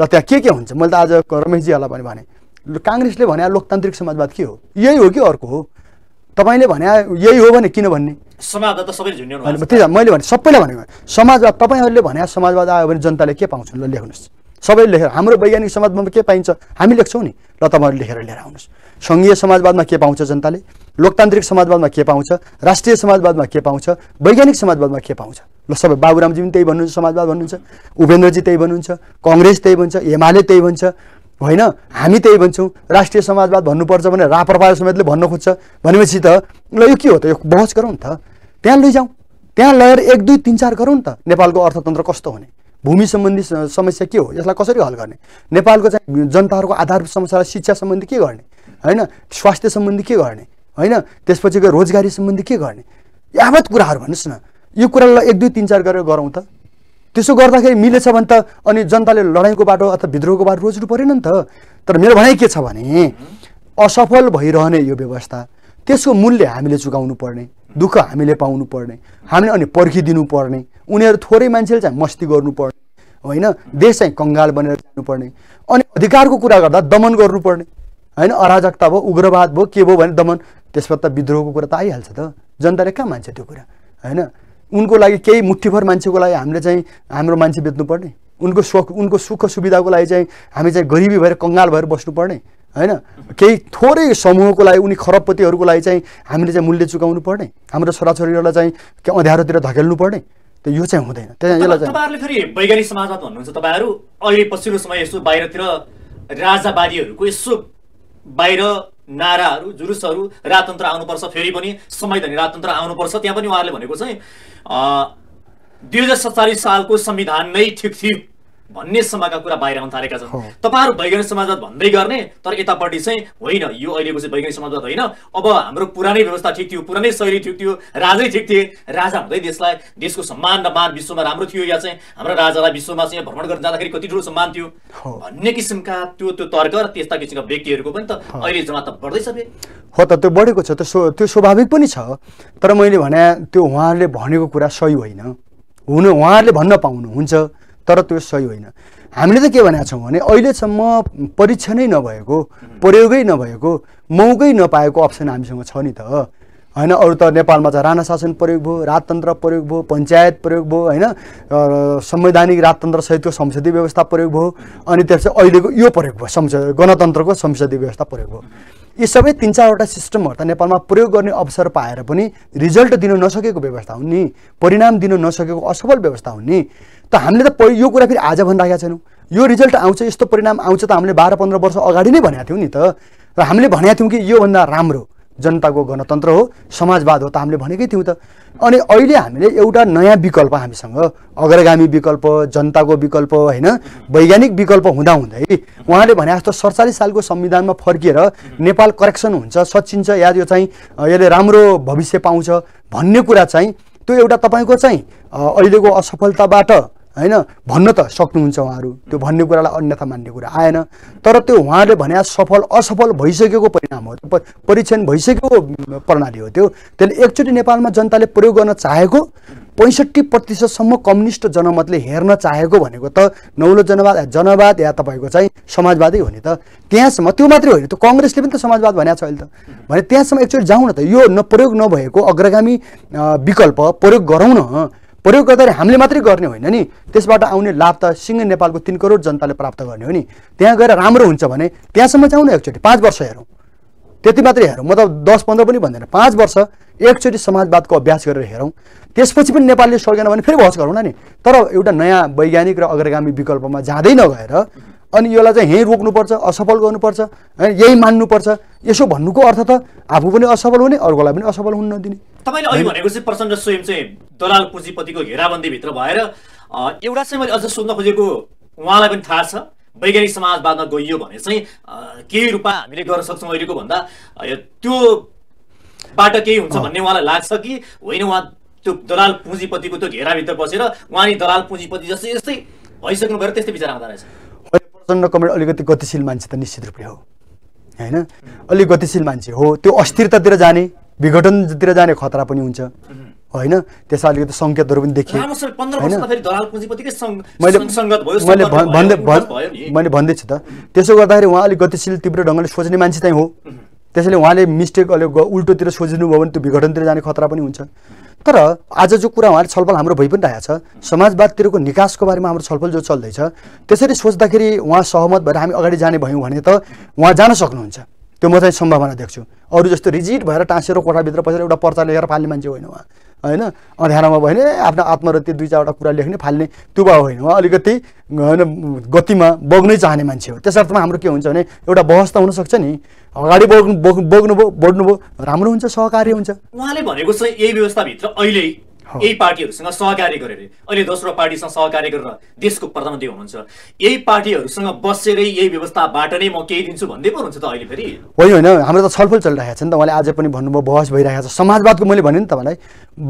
र त्यहाँ के के हुन्छ मैले त आज रमेशजीहरूलाई पनि भने काङ्ग्रेसले भने लोकतान्त्रिक समाजवाद के हो यही हो कि अर्को हो तपाईँले भने यही हो भने किन भन्ने समाजवाद त मैले भने सबैले भनेको समाजवाद तपाईँहरूले भने समाजवाद आयो भने जनताले के पाउँछन् ल लेख्नुहोस् सबैले लेखेर हाम्रो वैज्ञानिक समाजवादमा के पाइन्छ हामी लेख्छौँ नि ल तपाईँहरू लेखेर लिएर आउनुहोस् सङ्घीय समाजवादमा के पाउँछ जनताले लोकतान्त्रिक समाजवादमा के पाउँछ राष्ट्रिय समाजवादमा के पाउँछ वैज्ञानिक समाजवादमा के पाउँछ ल सबै बाबुरामजी पनि त्यही भन्नुहुन्छ समाजवाद भन्नुहुन्छ उपेन्द्रजी त्यही भन्नुहुन्छ कङ्ग्रेस त्यही भन्छ एमाले त्यही भन्छ होइन हामी त्यही भन्छौँ राष्ट्रिय समाजवाद भन्नुपर्छ भने राप्रपा समेतले भन्न खोज्छ भनेपछि त ल यो के हो त यो बहस गरौँ नि त त्यहाँ लैजाउँ त्यहाँ लगेर एक दुई तिन चार गरौँ नि त नेपालको अर्थतन्त्र कस्तो हुने भूमि सम्बन्धी समस्या के हो यसलाई कसरी हल गर्ने नेपालको चाहिँ जनताहरूको आधारभूत समस्यालाई शिक्षा सम्बन्धी के गर्ने होइन स्वास्थ्य सम्बन्धी के गर्ने होइन त्यसपछि त्यसपछिको रोजगारी सम्बन्धी के गर्ने यावत कुराहरू भन्नुहोस् न यो कुरालाई एक दुई तिन चार गरेर गरौँ त त्यसो गर्दाखेरि मिलेछ भने त अनि जनताले लडाइँको बाटो अथवा विद्रोहको बाटो रोज्नु परेन नि त तर मेरो भनाइ के छ भने असफल भइरहने यो व्यवस्था त्यसको मूल्य हामीले चुकाउनु पर्ने दुःख हामीले पाउनु पर्ने हामीले अनि पर्खिदिनु पर्ने उनीहरू थोरै मान्छेले चाहिँ मस्ती गर्नुपर्ने होइन देश चाहिँ कङ्गाल बनेर जानुपर्ने अनि अधिकारको कुरा गर्दा दमन गर्नुपर्ने होइन अराजकता भयो उग्रवाद भयो के भयो भने दमन त्यसमा त विद्रोहको कुरा त आइहाल्छ त जनताले कहाँ मान्छ त्यो कुरा होइन उनको लागि केही मुठीभर मान्छेको लागि हामीले चाहिँ हाम्रो मान्छे बेच्नुपर्ने उनको सुख उनको सुख सुविधाको लागि चाहिँ हामी चाहिँ गरिबी भएर कङ्गाल भएर बस्नुपर्ने होइन केही थोरै समूहको लागि उनी खरबपतिहरूको लागि चाहिँ हामीले चाहिँ मूल्य चुकाउनु पर्ने हाम्रो छोराछोरीहरूलाई चाहिँ के अँध्यारोतिर धकेल्नु पर्ने त यो चाहिँ हुँदैन त्यहाँ यसलाई तपाईँहरूले फेरि वैज्ञानिक समाजवाद भन्नुहुन्छ तपाईँहरू अहिले पछिल्लो समय यसो बाहिरतिर राजावादीहरूको यसो बाहिर नाराहरू जुलुसहरू राजतन्त्र आउनुपर्छ फेरि पनि संवैधानिक राजतन्त्र आउनुपर्छ त्यहाँ पनि उहाँहरूले भनेको चाहिँ दुई हजार सत्तालिस सालको संविधान नै ठिक थियो भन्ने समयका कुरा बाहिर आउन थालेका छन् तपाईँहरू वैज्ञानिक समाजवाद भन्दै गर्ने तर यतापट्टि चाहिँ होइन यो अहिलेको चाहिँ वैज्ञानिक समाजवाद होइन अब हाम्रो पुरानै व्यवस्था ठिक थियो पुरानै शैली ठिक थियो राजै ठिक थिए राजा हुँदै देशलाई देशको सम्मान र मान विश्वमा राम्रो थियो या चाहिँ हाम्रो राजालाई विश्वमा चाहिँ भ्रमण गर्न जाँदाखेरि कति ठुलो सम्मान थियो भन्ने किसिमका त्यो त्यो तर्क र त्यस्ता किसिमका व्यक्तिहरूको पनि त अहिले जमात बढ्दैछ फेरि हो त त्यो बढेको छ त्यो त्यो स्वाभाविक पनि छ तर मैले भने त्यो उहाँहरूले भनेको कुरा सही होइन हुन उहाँहरूले भन्न पाउनुहुन्छ तर त्यो सही होइन हामीले त के भनेका छौँ भने अहिलेसम्म परीक्षणै नभएको प्रयोगै नभएको मौकै नपाएको अप्सन हामीसँग छ नि त होइन अरू त नेपालमा त राणा शासन प्रयोग भयो राजतन्त्र प्रयोग भयो पञ्चायत प्रयोग भयो होइन संवैधानिक राजतन्त्र सहितको संसदीय व्यवस्था प्रयोग भयो अनि त्यसपछि अहिलेको यो प्रयोग भयो संसद गणतन्त्रको संसदीय व्यवस्था प्रयोग भयो यी सबै तिन चारवटा सिस्टमहरू त नेपालमा प्रयोग गर्ने अवसर पाएर पनि रिजल्ट दिन नसकेको व्यवस्था हुन् नि परिणाम दिन नसकेको असफल व्यवस्था हुन् नि त हामीले त यो कुरा फेरि आज भनिराखेका छैनौँ यो रिजल्ट आउँछ यस्तो परिणाम आउँछ त हामीले बाह्र पन्ध्र वर्ष अगाडि नै भनेका थियौँ नि त र हामीले भनेका थियौँ कि योभन्दा राम्रो जनताको गणतन्त्र हो समाजवाद हो त हामीले भनेकै थियौँ त अनि अहिले हामीले एउटा नयाँ विकल्प हामीसँग अग्रगामी विकल्प जनताको विकल्प होइन वैज्ञानिक विकल्प हुँदाहुँदै उहाँले भने जस्तो सडचालिस सालको संविधानमा फर्किएर नेपाल करेक्सन हुन्छ सचिन्छ या यो चाहिँ यसले राम्रो भविष्य पाउँछ भन्ने कुरा चाहिँ त्यो एउटा तपाईँको चाहिँ अहिलेको असफलताबाट होइन भन्न त सक्नुहुन्छ उहाँहरू त्यो भन्ने कुरालाई अन्यथा मान्ने कुरा आएन तर त्यो उहाँले भने सफल असफल भइसकेको परिणाम हो परीक्षण भइसकेको प्रणाली हो त्यो त्यसले एकचोटि नेपालमा जनताले प्रयोग गर्न चाहेको पैँसठी प्रतिशतसम्म कम्युनिस्ट जनमतले हेर्न चाहेको भनेको त नौलो जनवाद जनवाद या तपाईँको चाहिँ समाजवादै हो नि त त्यहाँसम्म त्यो मात्रै होइन त्यो कङ्ग्रेसले पनि त समाजवाद भनेको छ अहिले त भने त्यहाँसम्म एकचोटि जाउँ न त यो न प्रयोग नभएको अग्रगामी विकल्प प्रयोग गरौँ न प्रयोग गर्दाखेरि हामीले मात्रै गर्ने होइन नि त्यसबाट आउने लाभ त सिङ्गै नेपालको तिन करोड जनताले प्राप्त गर्ने हो नि त्यहाँ गएर राम्रो हुन्छ भने त्यहाँसम्म चाहिँ आउनु एकचोटि पाँच वर्ष हेरौँ त्यति मात्रै हेरौँ म त दस पन्ध्र पनि भन्दैन पाँच वर्ष एकचोटि समाजवादको अभ्यास गरेर हेरौँ त्यसपछि पनि नेपालले सकेन भने फेरि बहस गरौँ न नि तर एउटा नयाँ वैज्ञानिक र अग्रगामी विकल्पमा जाँदै नगएर अनि यसलाई चाहिँ यहीँ रोक्नुपर्छ असफल गर्नुपर्छ होइन यही मान्नुपर्छ यसो भन्नुको अर्थ त आफू पनि असफल हुने अर्कोलाई पनि असफल हुन नदिने तपाईँले अहिले भनेको चाहिँ प्रचण्ड स्वयं चाहिँ दलाल पुँजीपतिको घेराबन्दीभित्र भएर एउटा चाहिँ मैले अझ सोध्न खोजेको उहाँलाई पनि थाहा छ वैज्ञानिक समाजवादमा गइयो भने चाहिँ केही रूपमा हामीले गर्न सक्छौँ अहिलेको भन्दा त्यो बाट केही हुन्छ भन्ने उहाँलाई लाग्छ कि होइन उहाँ त्यो दलाल पुँजीपतिको त्यो घेराभित्र बसेर उहाँ दलाल पुँजीपति जस्तै यस्तै भइसक्नु भएर त्यस्तै विचार आउँदो रहेछ प्रचण्ड कमेड अलिकति गतिशील मान्छे त निश्चित रूपले हो होइन अलिक गतिशील मान्छे हो त्यो अस्थिरतातिर जाने विघटनतिर जाने खतरा पनि हुन्छ होइन त्यसमा अलिकति सङ्केतहरू पनि देखियो होइन मैले भन्दैछु त त्यसो गर्दाखेरि उहाँ अलिक गतिशील तीव्र ढङ्गले सोच्ने मान्छे चाहिँ हो त्यसैले उहाँले मिस्टेक अलिक उल्टोतिर सोच्नुभयो भने त्यो विघटनतिर जाने खतरा पनि हुन्छ तर आज जो कुरा उहाँले छलफल हाम्रो भइ पनि रहेको छ समाजवादतिरको निकासको बारेमा हाम्रो छलफल जो चल्दैछ त्यसरी सोच्दाखेरि उहाँ सहमत भएर हामी अगाडि जाने भयौँ भने त उहाँ जान सक्नुहुन्छ त्यो म चाहिँ सम्भावना देख्छु अरू जस्तो रिजिट भएर टाँसेर कोठाभित्र पसेर एउटा पर्चा लिएर पाल्ने मान्छे होइन उहाँ होइन अँध्यारोमा भयो भने आफ्नो त्यो दुई चारवटा कुरा लेख्ने फाल्ने त्यो भयो होइन उहाँ अलिकति होइन गतिमा बग्नै चाहने मान्छे हो त्यसर्थमा हाम्रो के हुन्छ भने एउटा बहस त हुनसक्छ नि अगाडि बग्नु बग्नु बग्नुभयो बढ्नुभयो राम्रो हुन्छ सहकार्य हुन्छ उहाँले भनेको चाहिँ यही व्यवस्थाभित्र अहिले यही पार्टीहरूसँग सहकार्य गरेर अहिले दोस्रो पार्टीसँग सहकार्य गरेर देशको प्रधानमन्त्री हुनुहुन्छ यही पार्टीहरूसँग बसेरै यही व्यवस्थाबाट नै म केही दिन्छु भन्दै पो हुन्छ त अहिले फेरि होइन होइन हाम्रो त छलफल चलिरहेको छ नि त उहाँले आज पनि भन्नुभयो बहस भइरहेको छ समाजवादको मैले भने नि त मलाई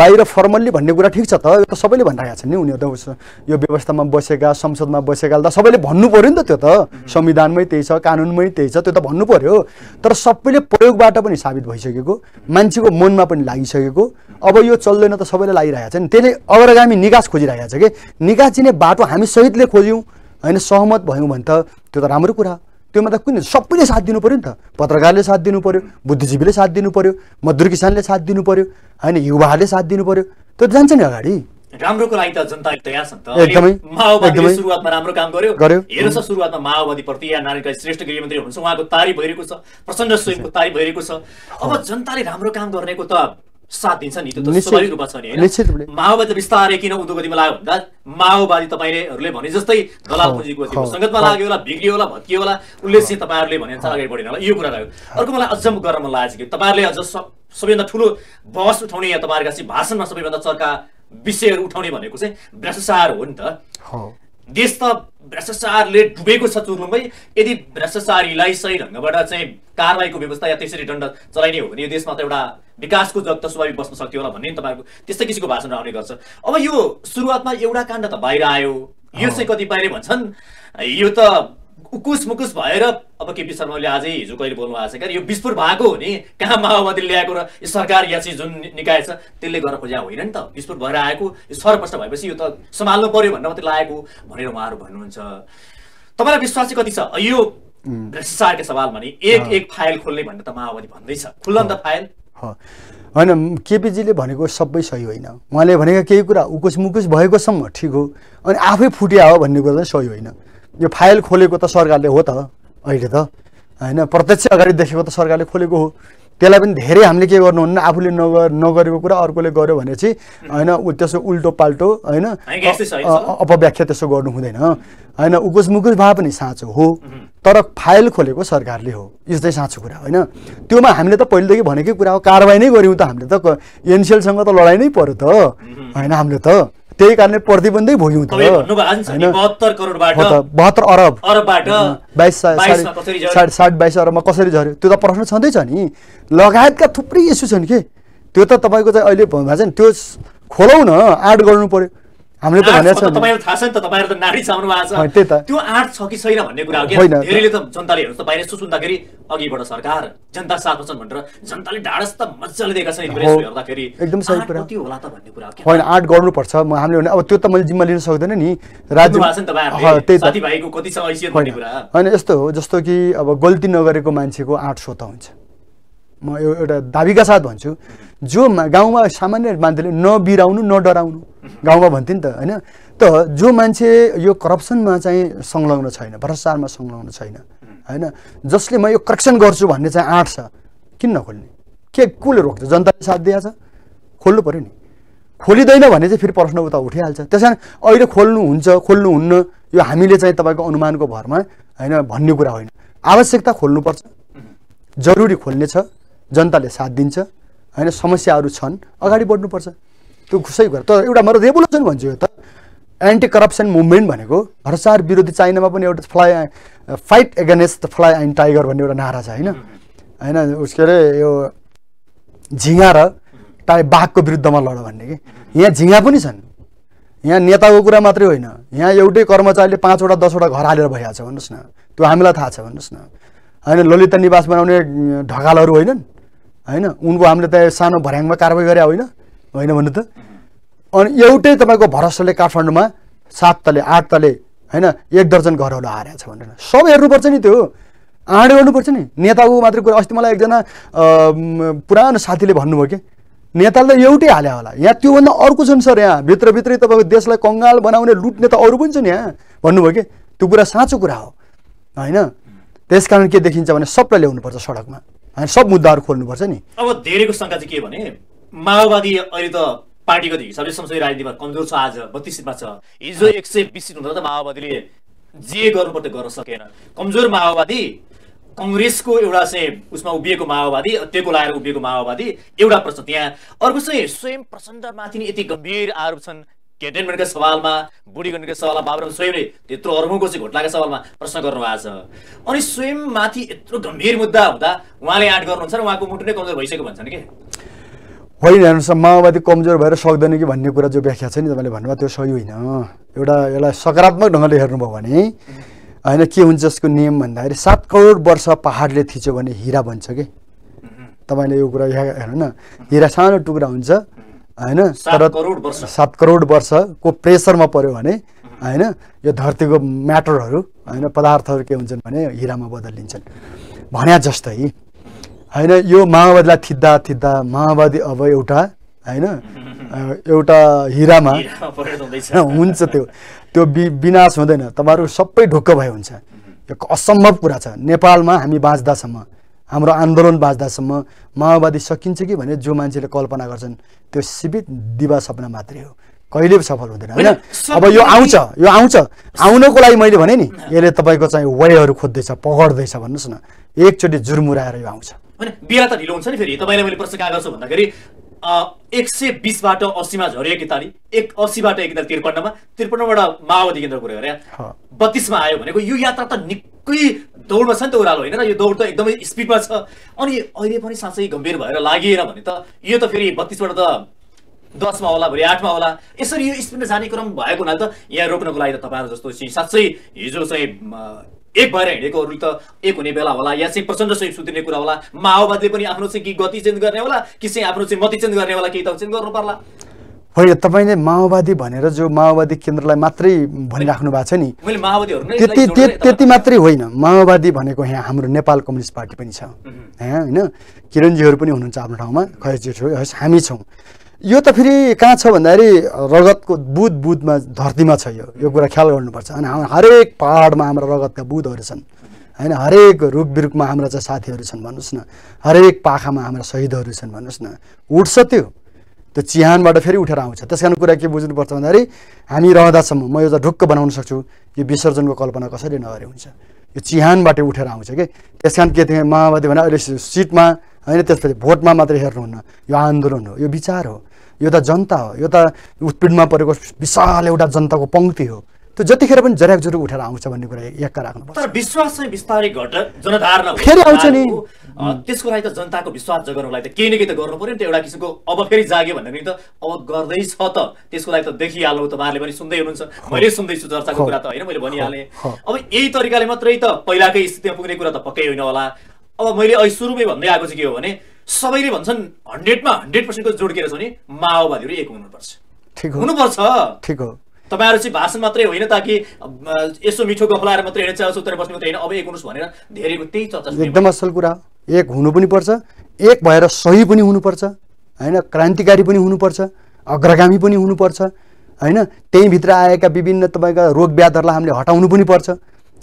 बाहिर फर्मल्ली भन्ने कुरा ठिक छ त यो त सबैले भनिरहेको छन् नि उनीहरू त यो व्यवस्थामा बसेका संसदमा बसेका त सबैले भन्नु पऱ्यो नि त त्यो त संविधानमै त्यही छ कानुनमै त्यही छ त्यो त भन्नु पऱ्यो तर सबैले प्रयोगबाट पनि साबित भइसकेको मान्छेको मनमा पनि लागिसकेको अब यो चल्दैन त सबैलाई छ नि त्यसले अग्रगामी निकास खोजिरहेका छ कि निकास दिने बाटो हामी सहितले खोज्यौँ होइन सहमत भयौँ भने त त्यो त राम्रो कुरा हो त्योमा त कुन सबैले साथ दिनु पऱ्यो नि त पत्रकारले साथ दिनु पऱ्यो बुद्धिजीवीले साथ दिनु पऱ्यो मजदुर किसानले साथ दिनु पऱ्यो होइन युवाहरूले साथ दिनु पऱ्यो त्यो जान्छ नि अगाडि राम्रोको लागि त जनता तयार छन् त माओवादीले सुरुवातमा राम्रो काम गर्यो हेर्नुहोस् सुरुवातमा माओवादी प्रति या नारायणका श्रेष्ठ गृहमन्त्री हुनुहुन्छ उहाँको तारी भइरहेको छ प्रचण्ड स्वयंको तारी भइरहेको छ अब जनताले राम्रो काम गर्नेको त साथ दिन्छ नि त्यो स्वाभाविक रूपमा छ नि होइन माओवादी बिस्तारै किन उद्योग गतिमा लाग्यो भन्दा माओवादी तपाईँहरूले भने जस्तै दलाल पुँजीको सङ्गतमा लाग्यो होला भिग्रियो होला भत्कियो होला उसले चाहिँ तपाईँहरूले भने अगाडि बढेन होला यो कुरा लाग्यो अर्को मलाई अझ गर्न मन लागेको छ कि तपाईँहरूले अझ सबैभन्दा ठुलो बहस उठाउने या तपाईँहरूका चाहिँ भाषणमा सबैभन्दा चर्का विषयहरू उठाउने भनेको चाहिँ भ्रष्टाचार हो नि त देश त भ्रष्टाचारले डुबेको छ चुर्नुमै यदि भ्रष्टाचारीलाई सही ढङ्गबाट चाहिँ कारवाहीको व्यवस्था या त्यसरी दण्ड चलाइने हो भने यो देशमा त एउटा विकासको जग त स्वाभाविक बस्न सक्थ्यो होला भन्ने नि तपाईँको त्यस्तै किसिमको भाषण आउने गर्छ अब यो सुरुवातमा एउटा काण्ड त बाहिर आयो यो चाहिँ कतिपयले भन्छन् यो त उकुस मुकुस भएर अब केपी शर्माले आजै हिजो कहिले बोल्नु भएको छ क्या यो विस्फोट भएको हो नि कहाँ माओवादीले ल्याएको र यो सरकार या चाहिँ जुन निकाय छ त्यसले गरेर खोजा होइन नि त विस्फोट भएर आएको यो सरप्रष्ट भएपछि यो त सम्हाल्नु पर्यो भनेर मात्रै लागेको भनेर उहाँहरू भन्नुहुन्छ तपाईँलाई विश्वास चाहिँ कति छ यो भ्रष्टाचारको सवाल भने एक एक फाइल खोल्ने भनेर त माओवादी भन्दैछ खुल्ला नि त फाइल होइन केपीजीले भनेको सबै सही होइन उहाँले भनेको केही कुरा उकुस मुकुस भएकोसम्म ठिक हो अनि आफै फुटिया हो भन्ने कुरा चाहिँ सही होइन यो फाइल खोलेको त सरकारले हो त अहिले त होइन प्रत्यक्ष अगाडि देखेको त सरकारले खोलेको हो त्यसलाई पनि धेरै हामीले के गर्नुहुन्न आफूले नगर नगरेको कुरा अर्कोले गर्यो भने चाहिँ होइन त्यसो उल्टो पाल्टो होइन अपव्याख्या त्यसो गर्नु हुँदैन होइन उकुस मुकुस भए पनि साँचो हो तर फाइल खोलेको सरकारले हो यो चाहिँ साँचो कुरा होइन त्योमा हामीले त पहिलेदेखि भनेकै कुरा हो कारवाही नै गऱ्यौँ त हामीले त एनसिएलसँग त लडाइ नै पऱ्यो त होइन हामीले त त्यही कारणले प्रतिबन्धै भोग्यौँ बहत्तर अरब बाइस साढे बाइस अरबमा कसरी झऱ्यो त्यो त प्रश्न छँदैछ नि लगायतका थुप्रै इस्यु छन् कि त्यो त तपाईँको चाहिँ अहिले भन्छ नि त्यो खोलौँ न गर्नु पऱ्यो हामीले त भनेको छ तपाईँलाई थाहा छ नि त तपाईँहरू त नारी चाहनु भएको छ त्यही त त्यो आँट छ कि छैन भन्ने कुरा हो कि धेरैले त जनताले हेर्नुहोस् त बाहिर यसो सुन्दाखेरि अघिबाट सरकार जनता साथमा छन् भनेर जनताले ढाडस त मजाले दिएका छन् हेर्दाखेरि एकदम सही कुरा त्यो होला त भन्ने कुरा हो होइन आँट गर्नुपर्छ हामीले भने अब त्यो त मैले जिम्मा लिन सक्दैन नि राज्य साथीभाइको कति छ हैसियत भन्ने कुरा होइन यस्तो हो जस्तो कि अब गल्ती नगरेको मान्छेको आँट सोता हुन्छ म एउटा दाबीका साथ भन्छु जो गाउँमा सामान्य मान्छेले नबिराउनु न डराउनु गाउँमा भन्थ्यो नि त होइन त जो मान्छे यो करप्सनमा चाहिँ संलग्न छैन भ्रष्टाचारमा संलग्न छैन होइन जसले म यो करेक्सन गर्छु भन्ने चाहिँ आँट छ किन नखोल्ने के कसले रोक्छ जनताले साथ दिएको छ खोल्नु पऱ्यो नि खोलिँदैन भने चाहिँ फेरि प्रश्न उता उठिहाल्छ त्यस कारण अहिले खोल्नु हुन्न यो हामीले चाहिँ तपाईँको अनुमानको भरमा होइन भन्ने कुरा होइन आवश्यकता खोल्नुपर्छ जरुरी खोल्ने छ जनताले साथ दिन्छ होइन समस्याहरू छन् अगाडि बढ्नुपर्छ त्यो घुसै घर तर एउटा म रेभोल्युसन भन्छु यो त एन्टी करप्सन मुभमेन्ट भनेको भ्रष्टाचार विरोधी चाइनामा पनि एउटा fly fight against the fly and tiger भन्ने एउटा नारा छ होइन होइन उस के अरे यो झिङ्गा र टाइ बाघको विरुद्धमा लड भन्ने कि यहाँ झिङ्गा पनि छन् यहाँ नेताको कुरा मात्रै होइन यहाँ एउटै कर्मचारीले पाँचवटा दसवटा घर हालेर भइहाल्छ भन्नुहोस् न त्यो हामीलाई थाहा छ भन्नुहोस् न होइन ललिता निवास बनाउने ढकालहरू होइनन् होइन उनको हामीले त सानो भर्याङमा कारवाही गरे होइन होइन भन्नु त अनि एउटै तपाईँको भरोसाले काठमाडौँमा सात तले आठ तले होइन एक दर्जन घरहरू हारेको छ भनेर सब हेर्नुपर्छ नि त्यो आँड गर्नुपर्छ नि नेताको मात्रै कुरा अस्ति मलाई एकजना पुरानो साथीले भन्नुभयो कि नेताले त एउटै हाल्यो होला यहाँ त्योभन्दा अर्को छन् सर यहाँ भित्रभित्रै तपाईँको देशलाई कङ्गाल बनाउने लुट्ने त अरू पनि छन् यहाँ भन्नुभयो कि त्यो कुरा साँचो कुरा हो होइन त्यस कारण के देखिन्छ भने सबलाई ल्याउनुपर्छ सडकमा होइन सब मुद्दाहरू खोल्नुपर्छ नि अब धेरैको शङ्का चाहिँ के भने माओवादी अहिले त पार्टीको हिसाबले संसदीय राजनीतिमा कमजोर छ आज बत्तिस सिटमा छ हिजो एक सय बिस सिट हुँदा त माओवादीले जे गर्नु पर्थ्यो गर्न सकेन कमजोर माओवादी कङ्ग्रेसको एउटा चाहिँ उसमा उभिएको माओवादी त्यो लाएर उभिएको माओवादी एउटा प्रश्न त्यहाँ अर्को चाहिँ स्वयं प्रचण्डमाथि नै यति गम्भीर आरोप छन् केटेनमेन्टको सवालमा बुढी बुढीगणको सवालमा बाबुराम स्वयंले त्यत्रो अर्मुको चाहिँ घोटलाको सवालमा प्रश्न गर्नुभएको छ अनि स्वयंमाथि यत्रो गम्भीर मुद्दा हुँदा उहाँले आँट गर्नुहुन्छ र उहाँको मुटु नै कमजोर भइसक्यो भन्छन् कि होइन हेर्नुहोस् माओवादी कमजोर भएर सक्दैन कि भन्ने कुरा जो व्याख्या छ नि तपाईँले भन्नुभयो त्यो सही होइन एउटा यसलाई सकारात्मक ढङ्गले हेर्नुभयो भने होइन के हुन्छ यसको नियम भन्दाखेरि सात करोड वर्ष पाहाडले थिच्यो भने हिरा भन्छ कि तपाईँले यो कुरा यहाँ हेर्नु न हिरा सानो टुक्रा हुन्छ होइन सात करोड वर्षको प्रेसरमा पऱ्यो भने होइन यो धरतीको म्याटरहरू होइन पदार्थहरू के हुन्छन् भने हिरामा बदलिन्छन् भने जस्तै होइन यो माओवादीलाई थिद्दा थिद्दा माओवादी अब एउटा होइन एउटा हिरामा हुन्छ त्यो त्यो विनाश हुँदैन तपाईँहरू सबै ढुक्क भए हुन्छ यो असम्भव कुरा छ नेपालमा हामी बाँच्दासम्म हाम्रो आन्दोलन बाँच्दासम्म माओवादी सकिन्छ कि भने जो मान्छेले कल्पना गर्छन् त्यो सीमित दिवा सपना मात्रै हो कहिले सफल हुँदैन होइन अब यो आउँछ यो आउँछ आउनको लागि मैले भने नि यसले तपाईँको चाहिँ वेहरू खोज्दैछ पकड्दैछ भन्नुहोस् न एकचोटि जुर्मुराएर यो आउँछ होइन बेला त ढिलो हुन्छ नि फेरि तपाईँलाई मैले प्रश्न कहाँ गर्छु भन्दाखेरि एक सय बिसबाट असीमा झऱ्यो एक ताली एक असीबाट एक त्रिपन्नमा त्रिपन्नबाट माओवादी केन्द्र पुऱ्यो अरे बत्तिसमा आयो भनेको यो यात्रा त निकै दौडमा छ नि त ओह्रालो होइन र यो दौड त एकदमै स्पिडमा छ अनि अहिले पनि साँच्चै गम्भीर भएर लागेन भने त यो त फेरि बत्तिसबाट त दसमा होला भोलि आठमा होला यसरी यो स्पिडमा जाने क्रम भएको हुनाले त यहाँ रोक्नको लागि त तपाईँहरू जस्तो चाहिँ साँच्चै हिजो चाहिँ एक भएर हिँडेकोहरू त एक हुने बेला होला या चाहिँ प्रचण्ड चाहिँ सुत्रिने कुरा होला माओवादीले पनि आफ्नो चाहिँ कि गति चेन्ज गर्ने होला कि चाहिँ आफ्नो चाहिँ मति चेन्ज गर्ने होला केही त चेन्ज गर्नु पर्ला होइन तपाईँले माओवादी भनेर जो माओवादी केन्द्रलाई मात्रै भनिराख्नु भएको छ नि त्यति त्यति मात्रै होइन माओवादी भनेको यहाँ हाम्रो नेपाल कम्युनिस्ट पार्टी पनि छ होइन किरणजीहरू पनि हुनुहुन्छ आफ्नो ठाउँमा खयसजी हामी छौँ यो त फेरि कहाँ छ भन्दाखेरि रगतको बुध बुधमा धरतीमा छ यो यो कुरा ख्याल गर्नुपर्छ अनि हरेक पाहाडमा हाम्रा रगतका बुधहरू छन् होइन हरेक रुख बिरुखमा हाम्रा चाहिँ साथीहरू छन् भन्नुहोस् न हरेक पाखामा हाम्रा शहीदहरू छन् भन्नुहोस् न उठ्छ त्यो त्यो चिहानबाट फेरि उठेर आउँछ त्यस कारण कुरा के बुझ्नुपर्छ भन्दाखेरि हामी रहँदासम्म म यो त ढुक्क बनाउन सक्छु यो विसर्जनको कल्पना कसरी नगरे हुन्छ यो चिहानबाट उठेर आउँछ कि त्यस कारण के थियो माओवादी भने अहिले सिटमा होइन त्यसपछि भोटमा मात्रै हेर्नुहुन्न यो आन्दोलन हो यो विचार हो यो त जनता हो यो त उत्पीडमा परेको विशाल एउटा जनताको पङ्क्ति हो त्यो जतिखेर पनि जराक जुरु उठेर आउँछ भन्ने कुरा एक्का राख्नु तर विश्वास चाहिँ बिस्तारै घट जनधारणा फेरि आउँछ नि त्यसको लागि त जनताको विश्वास लागि त केही न केही त गर्नु पऱ्यो नि त एउटा किसिमको अब फेरि जाग्यो भन्दाखेरि त अब गर्दैछ त त्यसको लागि त देखिहालौँ तपाईँहरूले पनि सुन्दै हुनुहुन्छ मैले सुन्दैछु चर्चाको कुरा त होइन मैले भनिहालेँ अब यही तरिकाले मात्रै त पहिलाकै स्थितिमा पुग्ने कुरा त पक्कै होइन होला अब मैले अहिले सुरुमै भन्दै आएको चाहिँ के हो भने सबैले भन्छन् हन्ड्रेडमा हन्ड्रेड पर्सेन्टको जोड के रहेछ भने माओवादीहरू एक हुनुपर्छ ठिक हुनुपर्छ ठिक हो तपाईँहरू चाहिँ भाषण मात्रै होइन ताकि यसो मिठो गफलाएर मात्रै होइन चाहे उत्तर बस्ने मात्रै होइन अब एक हुनुहोस् भनेर धेरैको त्यही चर्चा एकदम असल कुरा एक हुनु पनि पर्छ एक भएर सही पनि हुनुपर्छ होइन क्रान्तिकारी पनि हुनुपर्छ अग्रगामी पनि हुनुपर्छ होइन त्यहीँभित्र आएका विभिन्न तपाईँका रोग व्याधहरूलाई हामीले हटाउनु पनि पर्छ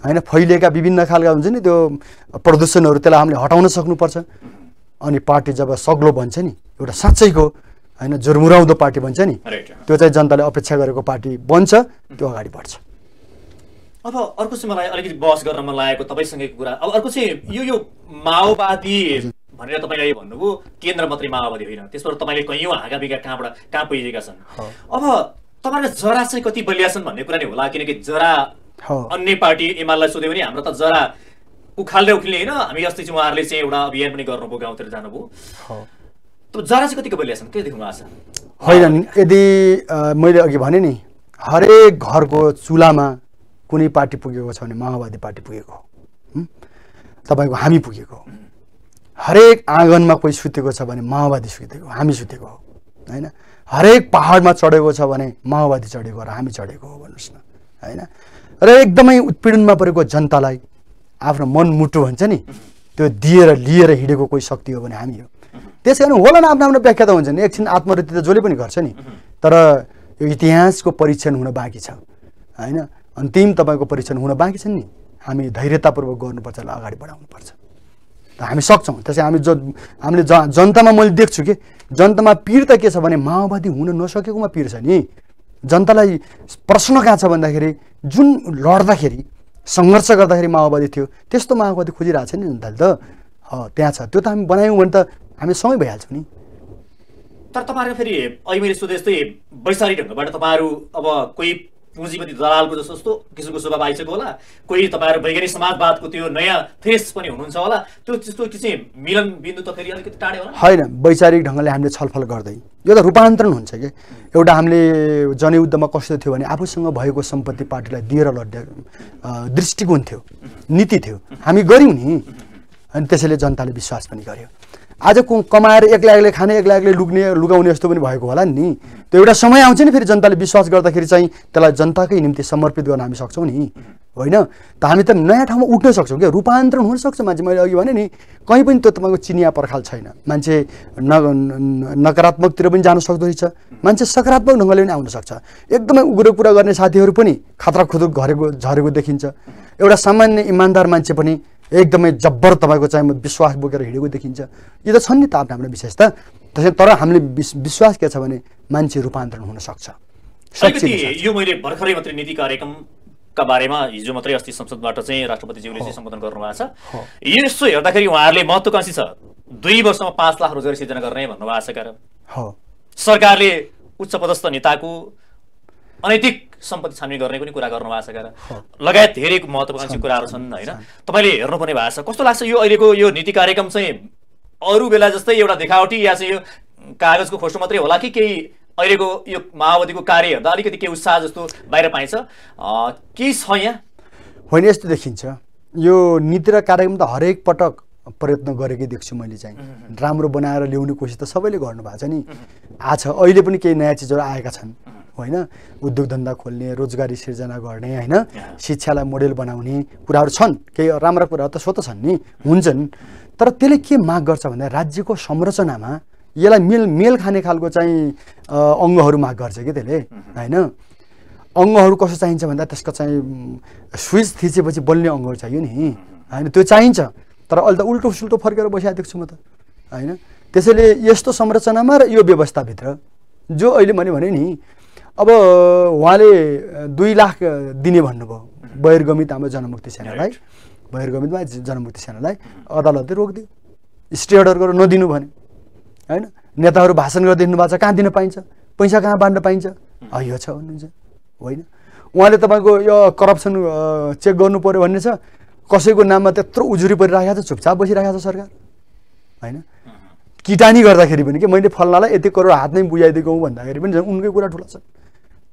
होइन फैलिएका विभिन्न खालका हुन्छ नि त्यो प्रदूषणहरू त्यसलाई हामीले हटाउन सक्नुपर्छ अनि पार्टी जब सग्लो भन्छ नि एउटा साँच्चैको होइन झुरमुराउँदो पार्टी भन्छ नि त्यो चाहिँ जनताले अपेक्षा गरेको पार्टी बन्छ त्यो अगाडि बढ्छ अब अर्को चाहिँ मलाई अलिकति बहस गर्न मन लागेको तपाईँसँगै कुरा अब अर्को चाहिँ यो यो माओवादी भनेर तपाईँले भन्नुभयो केन्द्र मात्रै माओवादी होइन त्यसबाट तपाईँले कैयौँ हाँगा बिगा कहाँबाट कहाँ पुगेका छन् अब तपाईँले जरा चाहिँ कति बलिया छन् भन्ने कुरा नै होला किनकि जरा अन्य पार्टी एमालाई सोध्यो भने हाम्रो त जरा उखाल्दै उखिल्ने होइन हामी अस्ति चाहिँ उहाँहरूले चाहिँ एउटा अभियान पनि गर्नुभयो गाउँतिर जानुभयो जरा चाहिँ कतिको छन् के छ यदि मैले अघि भने नि हरेक घरको चुलामा कुनै पार्टी पुगेको छ भने माओवादी पार्टी पुगेको हो तपाईँको हामी पुगेको हरेक आँगनमा कोही सुतेको छ भने माओवादी सुतेको हामी सुतेको हो होइन हरेक पहाडमा चढेको छ भने माओवादी चढेको र हामी चढेको हो भन्नुहोस् न होइन र एकदमै उत्पीडनमा परेको जनतालाई आफ्नो मनमुटु भन्छ नि त्यो दिएर लिएर हिँडेको कोही शक्ति हो भने हामी हो त्यस कारण होला न आफ्नो आफ्नो व्याख्या त हुन्छ नि एकछिन आत्महत्या त जसले पनि गर्छ नि तर यो इतिहासको परीक्षण हुन बाँकी छ होइन अन्तिम तपाईँको परीक्षण हुन बाँकी छ नि हामी धैर्यतापूर्वक गर्नुपर्छ र अगाडि बढाउनुपर्छ र हामी सक्छौँ त्यसै हामी ज हामीले ज जनतामा मैले देख्छु कि जनतामा पिर त के छ भने माओवादी हुन नसकेकोमा पिर छ नि जनतालाई प्रश्न कहाँ छ भन्दाखेरि जुन लड्दाखेरि सङ्घर्ष गर्दाखेरि माओवादी थियो त्यस्तो माओवादी खोजिरहेको छ नि त त्यहाँ छ त्यो त हामी बनायौँ भने त हामी सँगै भइहाल्छौँ नि तर तपाईँहरू फेरि अहिले मैले सोधे जस्तै वैशाली ढङ्गबाट तपाईँहरू अब कोही पुँजीपति दलालको जस्तो किसिमको स्वभाव आइसक्यो होला कोही तपाईँहरू वैज्ञानिक समाजवादको त्यो नयाँ फेस पनि हुनुहुन्छ होला त्यो त्यस्तो किसिम मिलन बिन्दु त फेरि अलिकति टाढे होला होइन वैचारिक ढङ्गले हामीले छलफल गर्दै यो त रूपान्तरण हुन्छ कि एउटा हामीले जनयुद्धमा कस्तो थियो भने आफूसँग भएको सम्पत्ति पार्टीलाई दिएर लड्ने दृष्टिकोण थियो नीति थियो हामी गऱ्यौँ नि अनि त्यसैले जनताले विश्वास पनि गर्यो आज कमाएर एक्लै एक्लै खाने एक्लै एक्लै लुग्ने लुगाउने यस्तो पनि भएको होला नि त्यो एउटा समय आउँछ नि फेरि जनताले विश्वास गर्दाखेरि चाहिँ त्यसलाई जनताकै निम्ति समर्पित गर्न हामी सक्छौँ नि होइन त हामी त नयाँ ठाउँमा उठ्न सक्छौँ क्या रूपान्तरण हुनसक्छ मान्छे मैले अघि भने नि कहीँ पनि त्यो तपाईँको चिनिया पर्खाल छैन मान्छे न नकारात्मकतिर पनि जान सक्दो रहेछ मान्छे सकारात्मक ढङ्गले पनि आउन सक्छ एकदमै उग्रो कुरा गर्ने साथीहरू पनि खात्रा खुदुक घरेको झरेको देखिन्छ एउटा सामान्य इमान्दार मान्छे पनि एकदमै जब्बर तपाईँको चाहिँ विश्वास बोकेर हिँडेको देखिन्छ यो त छन् नि त आफ्नो हाम्रो विशेषता त्यसै तर हामीले विश्वास के छ भने मान्छे रूपान्तरण हुन सक्छ यो मैले भर्खरै मात्रै नीति कार्यक्रमका बारेमा हिजो मात्रै अस्ति संसदबाट चाहिँ राष्ट्रपतिज्यूले चाहिँ सम्बोधन गर्नुभएको छ यो यसो हेर्दाखेरि उहाँहरूले महत्त्वकांक्षी छ दुई वर्षमा पाँच लाख रोजगारी सिर्जना गर्ने भन्नुभएको छ सरकारले उच्च पदस्थ नेताको अनैतिक सम्पत्ति छानबिन गर्ने पनि कुरा गर्नु भएको छ लगायत धेरै महत्त्वकांक्षी कुराहरू छन् होइन तपाईँले हेर्नुपर्ने भएको छ कस्तो लाग्छ यो अहिलेको यो नीति कार्यक्रम चाहिँ अरू बेला जस्तै एउटा देखावटी या चाहिँ यो कागजको खोस्रो मात्रै होला कि केही अहिलेको यो माओवादीको कार्य हेर्दा अलिकति केही उत्साह जस्तो बाहिर पाइन्छ केही छ यहाँ होइन यस्तो देखिन्छ यो नीति र कार्यक्रम त हरेक पटक प्रयत्न गरेकै देख्छु मैले चाहिँ राम्रो बनाएर ल्याउने कोसिस त सबैले गर्नुभएको छ नि आछ अहिले पनि केही नयाँ चिजहरू आएका छन् होइन उद्योग धन्दा खोल्ने रोजगारी सिर्जना गर्ने होइन शिक्षालाई मोडेल बनाउने कुराहरू छन् केही राम्रा कुराहरू त स्वतः छन् नि हुन्छन् तर त्यसले के माग गर्छ भन्दा राज्यको संरचनामा यसलाई मेल मेल खाने खालको चाहिँ अङ्गहरू माग गर्छ कि त्यसले होइन अङ्गहरू कसो चाहिन्छ भन्दा त्यसको चाहिँ स्विच थिचेपछि बल्ने अङ्गहरू चाहियो नि होइन त्यो चाहिन्छ तर अहिले त उल्टो सुल्टो फर्केर बसिआएको छु म त होइन त्यसैले यस्तो संरचनामा र यो व्यवस्थाभित्र जो अहिले मैले भने नि अब उहाँले दुई लाख दिने भन्नुभयो बहिर्गमित हाम्रो जनमुक्ति सेनालाई बहिर्गमितमा जनमुक्ति सेनालाई अदालतले रोकिदियो स्टे अर्डर गरेर नदिनु भने होइन नेताहरू भाषण गरिदिनु भएको छ कहाँ दिन पाइन्छ पैसा कहाँ बाँड्न पाइन्छ यो छ भन्नुहुन्छ होइन उहाँले तपाईँको यो करप्सन चेक गर्नु पऱ्यो भन्ने छ कसैको नाममा त्यत्रो उजुरी परिरहेको छ चुपचाप बसिरहेको छ सरकार होइन किटानी गर्दाखेरि पनि कि मैले फल्नालाई यति करोड हात नै बुझाइदिएको भन्दाखेरि पनि झन् उनकै कुरा ठुलो छ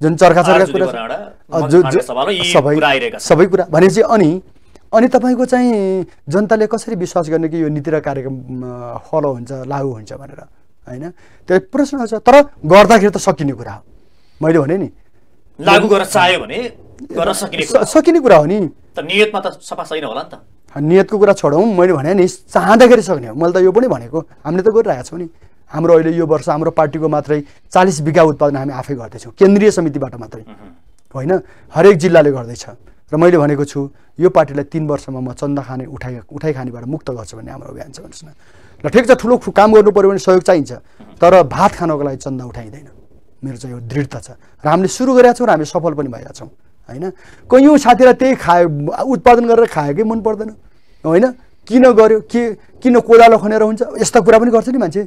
जुन चर्खा चर्खा कुरा सबै सबै कुरा भनेपछि अनि अनि तपाईँको चाहिँ जनताले कसरी विश्वास गर्ने कि यो नीति र कार्यक्रम फलो हुन्छ लागु हुन्छ भनेर होइन त्यो प्रश्न छ तर गर्दाखेरि त सकिने कुरा हो मैले भने नि लागु गर्न चाह्यो भने गर्न सकिने सकिने कुरा हो नि नियतमा त सफा छैन होला नि त नियतको कुरा छोडौँ मैले भने नि चाहँदाखेरि सक्ने हो मैले त यो पनि भनेको हामीले त गरिरहेको छौँ नि हाम्रो अहिले यो वर्ष हाम्रो पार्टीको मात्रै चालिस बिघा उत्पादन हामी आफै गर्दैछौँ केन्द्रीय समितिबाट मात्रै होइन हरेक जिल्लाले गर्दैछ र मैले भनेको छु यो पार्टीलाई तिन वर्षमा म चन्दा खाने उठाइ उठाइ खानेबाट मुक्त गर्छु भन्ने हाम्रो अभियान छ भन्नुहोस् न ल ठिक छ ठुलो काम गर्नु पऱ्यो भने सहयोग चाहिन्छ तर भात खानको लागि चन्दा उठाइँदैन मेरो चाहिँ यो दृढता छ र हामीले सुरु गरेका छौँ र हामी सफल पनि भइरहेको छौँ होइन कैयौँ साथीलाई त्यही खायो उत्पादन गरेर खायो खाएकै मन पर्दैन होइन किन गऱ्यो के किन कोदालो खनेर हुन्छ यस्ता कुरा पनि गर्छ नि मान्छे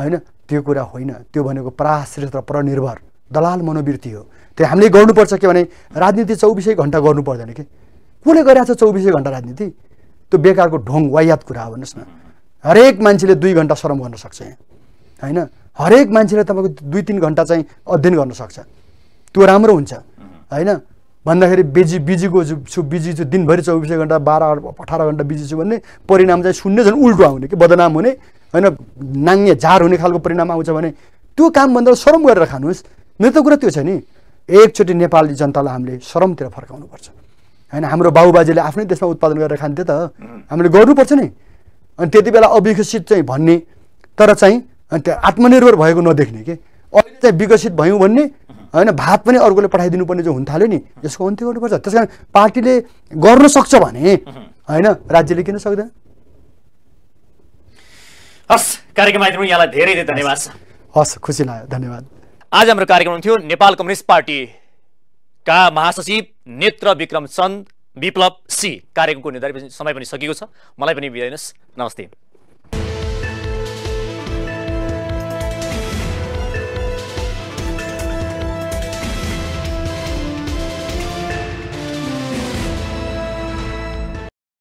होइन त्यो कुरा होइन त्यो भनेको पराश्रित र परनिर्भर दलाल मनोवृत्ति हो त्यो हामीले गर्नुपर्छ के भने राजनीति चौबिसै घन्टा गर्नु पर्दैन कि कसले गरिरहेको छ चौबिसै घन्टा राजनीति त्यो बेकारको ढोङ वायात कुरा हो भन्नुहोस् न हरेक मान्छेले दुई घन्टा श्रम गर्न सक्छ यहाँ होइन हरेक मान्छेले तपाईँको दुई तिन घन्टा चाहिँ अध्ययन गर्न सक्छ त्यो राम्रो हुन्छ होइन भन्दाखेरि बिजी बिजीको छु बिजी छु दिनभरि चौबिसै घन्टा बाह्र अठार घन्टा बिजी छु भन्ने परिणाम चाहिँ शून्य झन् उल्टो आउने कि बदनाम हुने होइन नाङ्गे झार हुने खालको परिणाम आउँछ भने त्यो कामभन्दा सरम गरेर खानुहोस् मेरो त कुरा त्यो छ नि एकचोटि नेपाली जनतालाई हामीले सरमतिर फर्काउनुपर्छ होइन हाम्रो बाबुबाजेले आफ्नै देशमा उत्पादन गरेर खान्थ्यो त हामीले गर्नुपर्छ नि अनि त्यति बेला अविकसित चाहिँ भन्ने तर चाहिँ अनि त्यो आत्मनिर्भर भएको नदेख्ने के अहिले चाहिँ विकसित भयौँ भन्ने होइन भात पनि अर्कोले पठाइदिनुपर्ने जो हुन थाल्यो नि यसको अन्त्य गर्नुपर्छ त्यस कारण पार्टीले गर्न सक्छ भने होइन राज्यले किन सक्दैन हस् कार्यक्रम आइदिनु यहाँलाई धेरै धेरै धन्यवाद छ हस् खुसी लाग्यो धन्यवाद आज हाम्रो कार्यक्रम हुन्थ्यो नेपाल कम्युनिस्ट पार्टीका महासचिव नेत्र विक्रम चन्द विप्लव सी कार्यक्रमको निर्धारित समय पनि सकिएको छ मलाई पनि बिदा नमस्ते